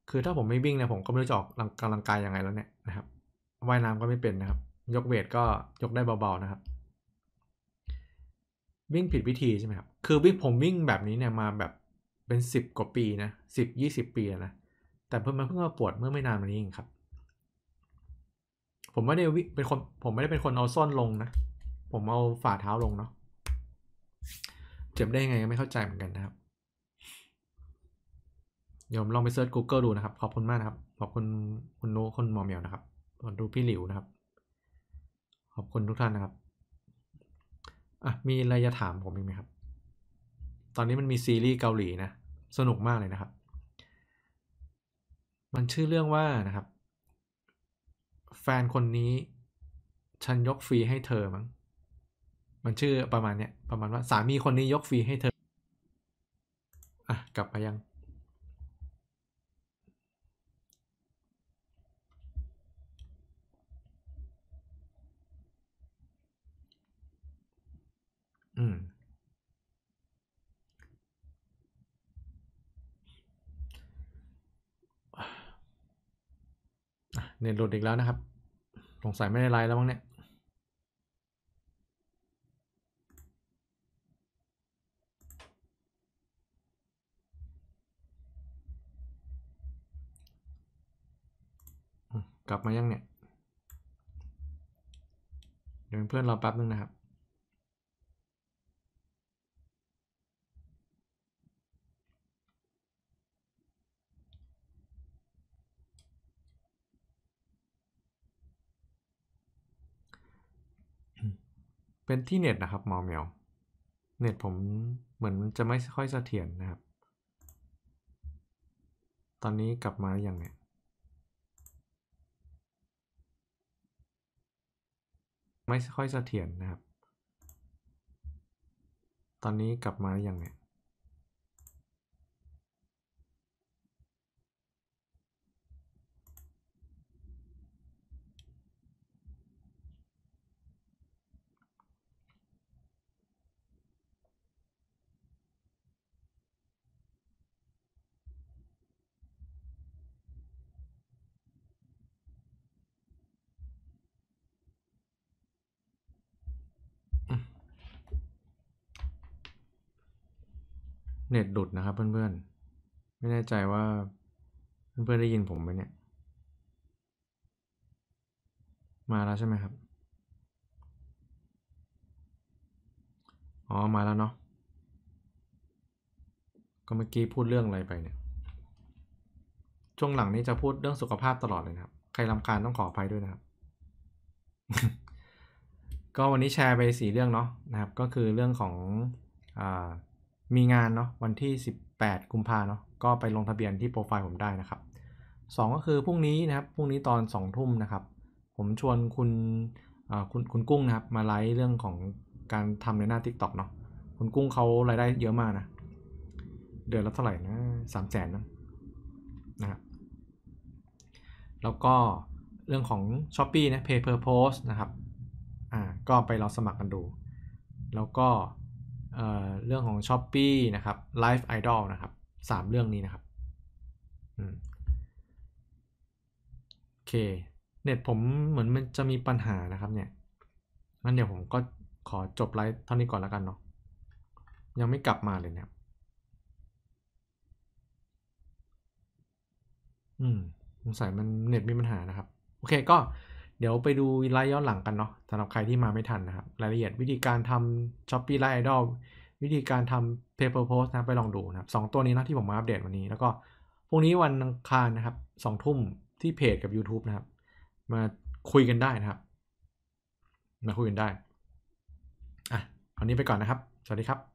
[SPEAKER 1] คือถ้าผมไม่วิ่งเนี่ยผมก็ไม่รู้จะออกกำลังกายยังไงแล้ว เนี่ยนะครับ ว่ายน้ำก็ไม่เป็นนะครับ ยกเวทก็ยกได้เบาๆนะครับวิ่งผิดวิธีใช่ไหมครับ คือวิ่งผมวิ่งแบบนี้เนี่ยมาแบบเป็นสิบกว่าปีนะสิบยี่สิบปีนะ แต่เพิ่งมาเพิ่งมาปวดเมื่อไม่นานมานี้เองครับ ผมไม่ได้วิ่งเป็นคนผมไม่ได้เป็นคนเอาส้นลงนะผมเอาฝ่าเท้าลงเนาะเจ็บได้ยังไงไม่เข้าใจเหมือนกันนะครับเดี๋ยวลองไปเซิร์ช Google ดูนะครับ ขอบคุณมากนะครับ ขอบคุณคุณโนคุณหมอเมียวนะครับ ขอบคุณพี่หลิวนะครับขอบคุณทุกท่านนะครับอ่ะมีอะไรจะถามผมอีกไหมครับ ตอนนี้มันมีซีรีส์เกาหลีนะสนุกมากเลยนะครับ มันชื่อเรื่องว่านะครับ แฟนคนนี้ ฉันยกฟรีให้เธอมั้งมันชื่อประมาณเนี้ยประมาณว่าสามีคนนี้ยกฟรีให้เธอ อ่ะกลับไปยังืมเน็ตหลุดอีกแล้วนะครับ สงสัยไม่ได้ไลน์แล้วมั้งเนี่ย กลับมายังเนี่ย เดี๋ยวเพื่อนรอแป๊บนึงนะครับเป็นที่เน็ตนะครับมอเมียวเน็ตผมเหมือนจะไม่ค่อยเสถียรนนะครับ ตอนนี้กลับมาอยังเนี่ยไม่ค่อยเสถียรนนะครับตอนนี้กลับมาอยังเนี่ยเน็ตดุดนะครับเพื่อนๆไม่แน่ใจว่าเพื่อนๆได้ยินผมไหมเนี่ย มาแล้วใช่ไหมครับอ๋อมาแล้วเนาะก็เมื่อกี้พูดเรื่องอะไรไปเนี่ย ช่วงหลังนี้จะพูดเรื่องสุขภาพตลอดเลยนะครับใครลำคาญต้องขออภัยด้วยนะครับ ก็วันนี้แชร์ไปสี่เรื่องเนาะนะครับ ก็คือเรื่องของอ่ามีงานเนาะวันที่ 18กุมภาเนาะก็ไปลงทะเบียนที่โปรไฟล์ผมได้นะครับ 2 ก็คือพรุ่งนี้นะครับพรุ่งนี้ตอน 2 ทุ่มนะครับ ผมชวนคุณคุณคุณกุ้งนะครับ มาไลฟ์เรื่องของการทำในหน้า TikTok เนาะคุณกุ้งเขารายได้เยอะมากนะ เดือนละเท่าไหร่นะสามแสนนะนะครับแล้วก็เรื่องของ s h อ p e e นะ Pay per post นะครับอ่าก็ไปลองสมัครกันดู แล้วก็เรื่องของ s h อ p e e นะครับ Live Idol นะครับสามเรื่องนี้นะครับโอเคเน็ตผมเหมือนมันจะมีปัญหานะครับเนี่ยงั้นเดี๋ยวผมก็ขอจบไลฟ์เท่านี้ก่อนแล้วกันเนาะยังไม่กลับมาเลยเนี่ยอืมสงสัยมันเน็ตมีปัญหานะครับ โอเคก็เดี๋ยวไปดูไลฟ์ย้อนหลังกันเนาะสำหรับใครที่มาไม่ทันนะครับรายละเอียดวิธีการทำช้อปปี้ไลฟ์ไอดอลวิธีการทำ Paper Post นะไปลองดูนะครับสองตัวนี้นะที่ผมมาอัปเดตวันนี้แล้วก็พรุ่งนี้วันอังคารนะครับสองทุ่มที่เพจกับ YouTube นะครับ มาคุยกันได้นะครับ มาคุยกันได้ อ่ะวันนี้ไปก่อนนะครับ สวัสดีครับ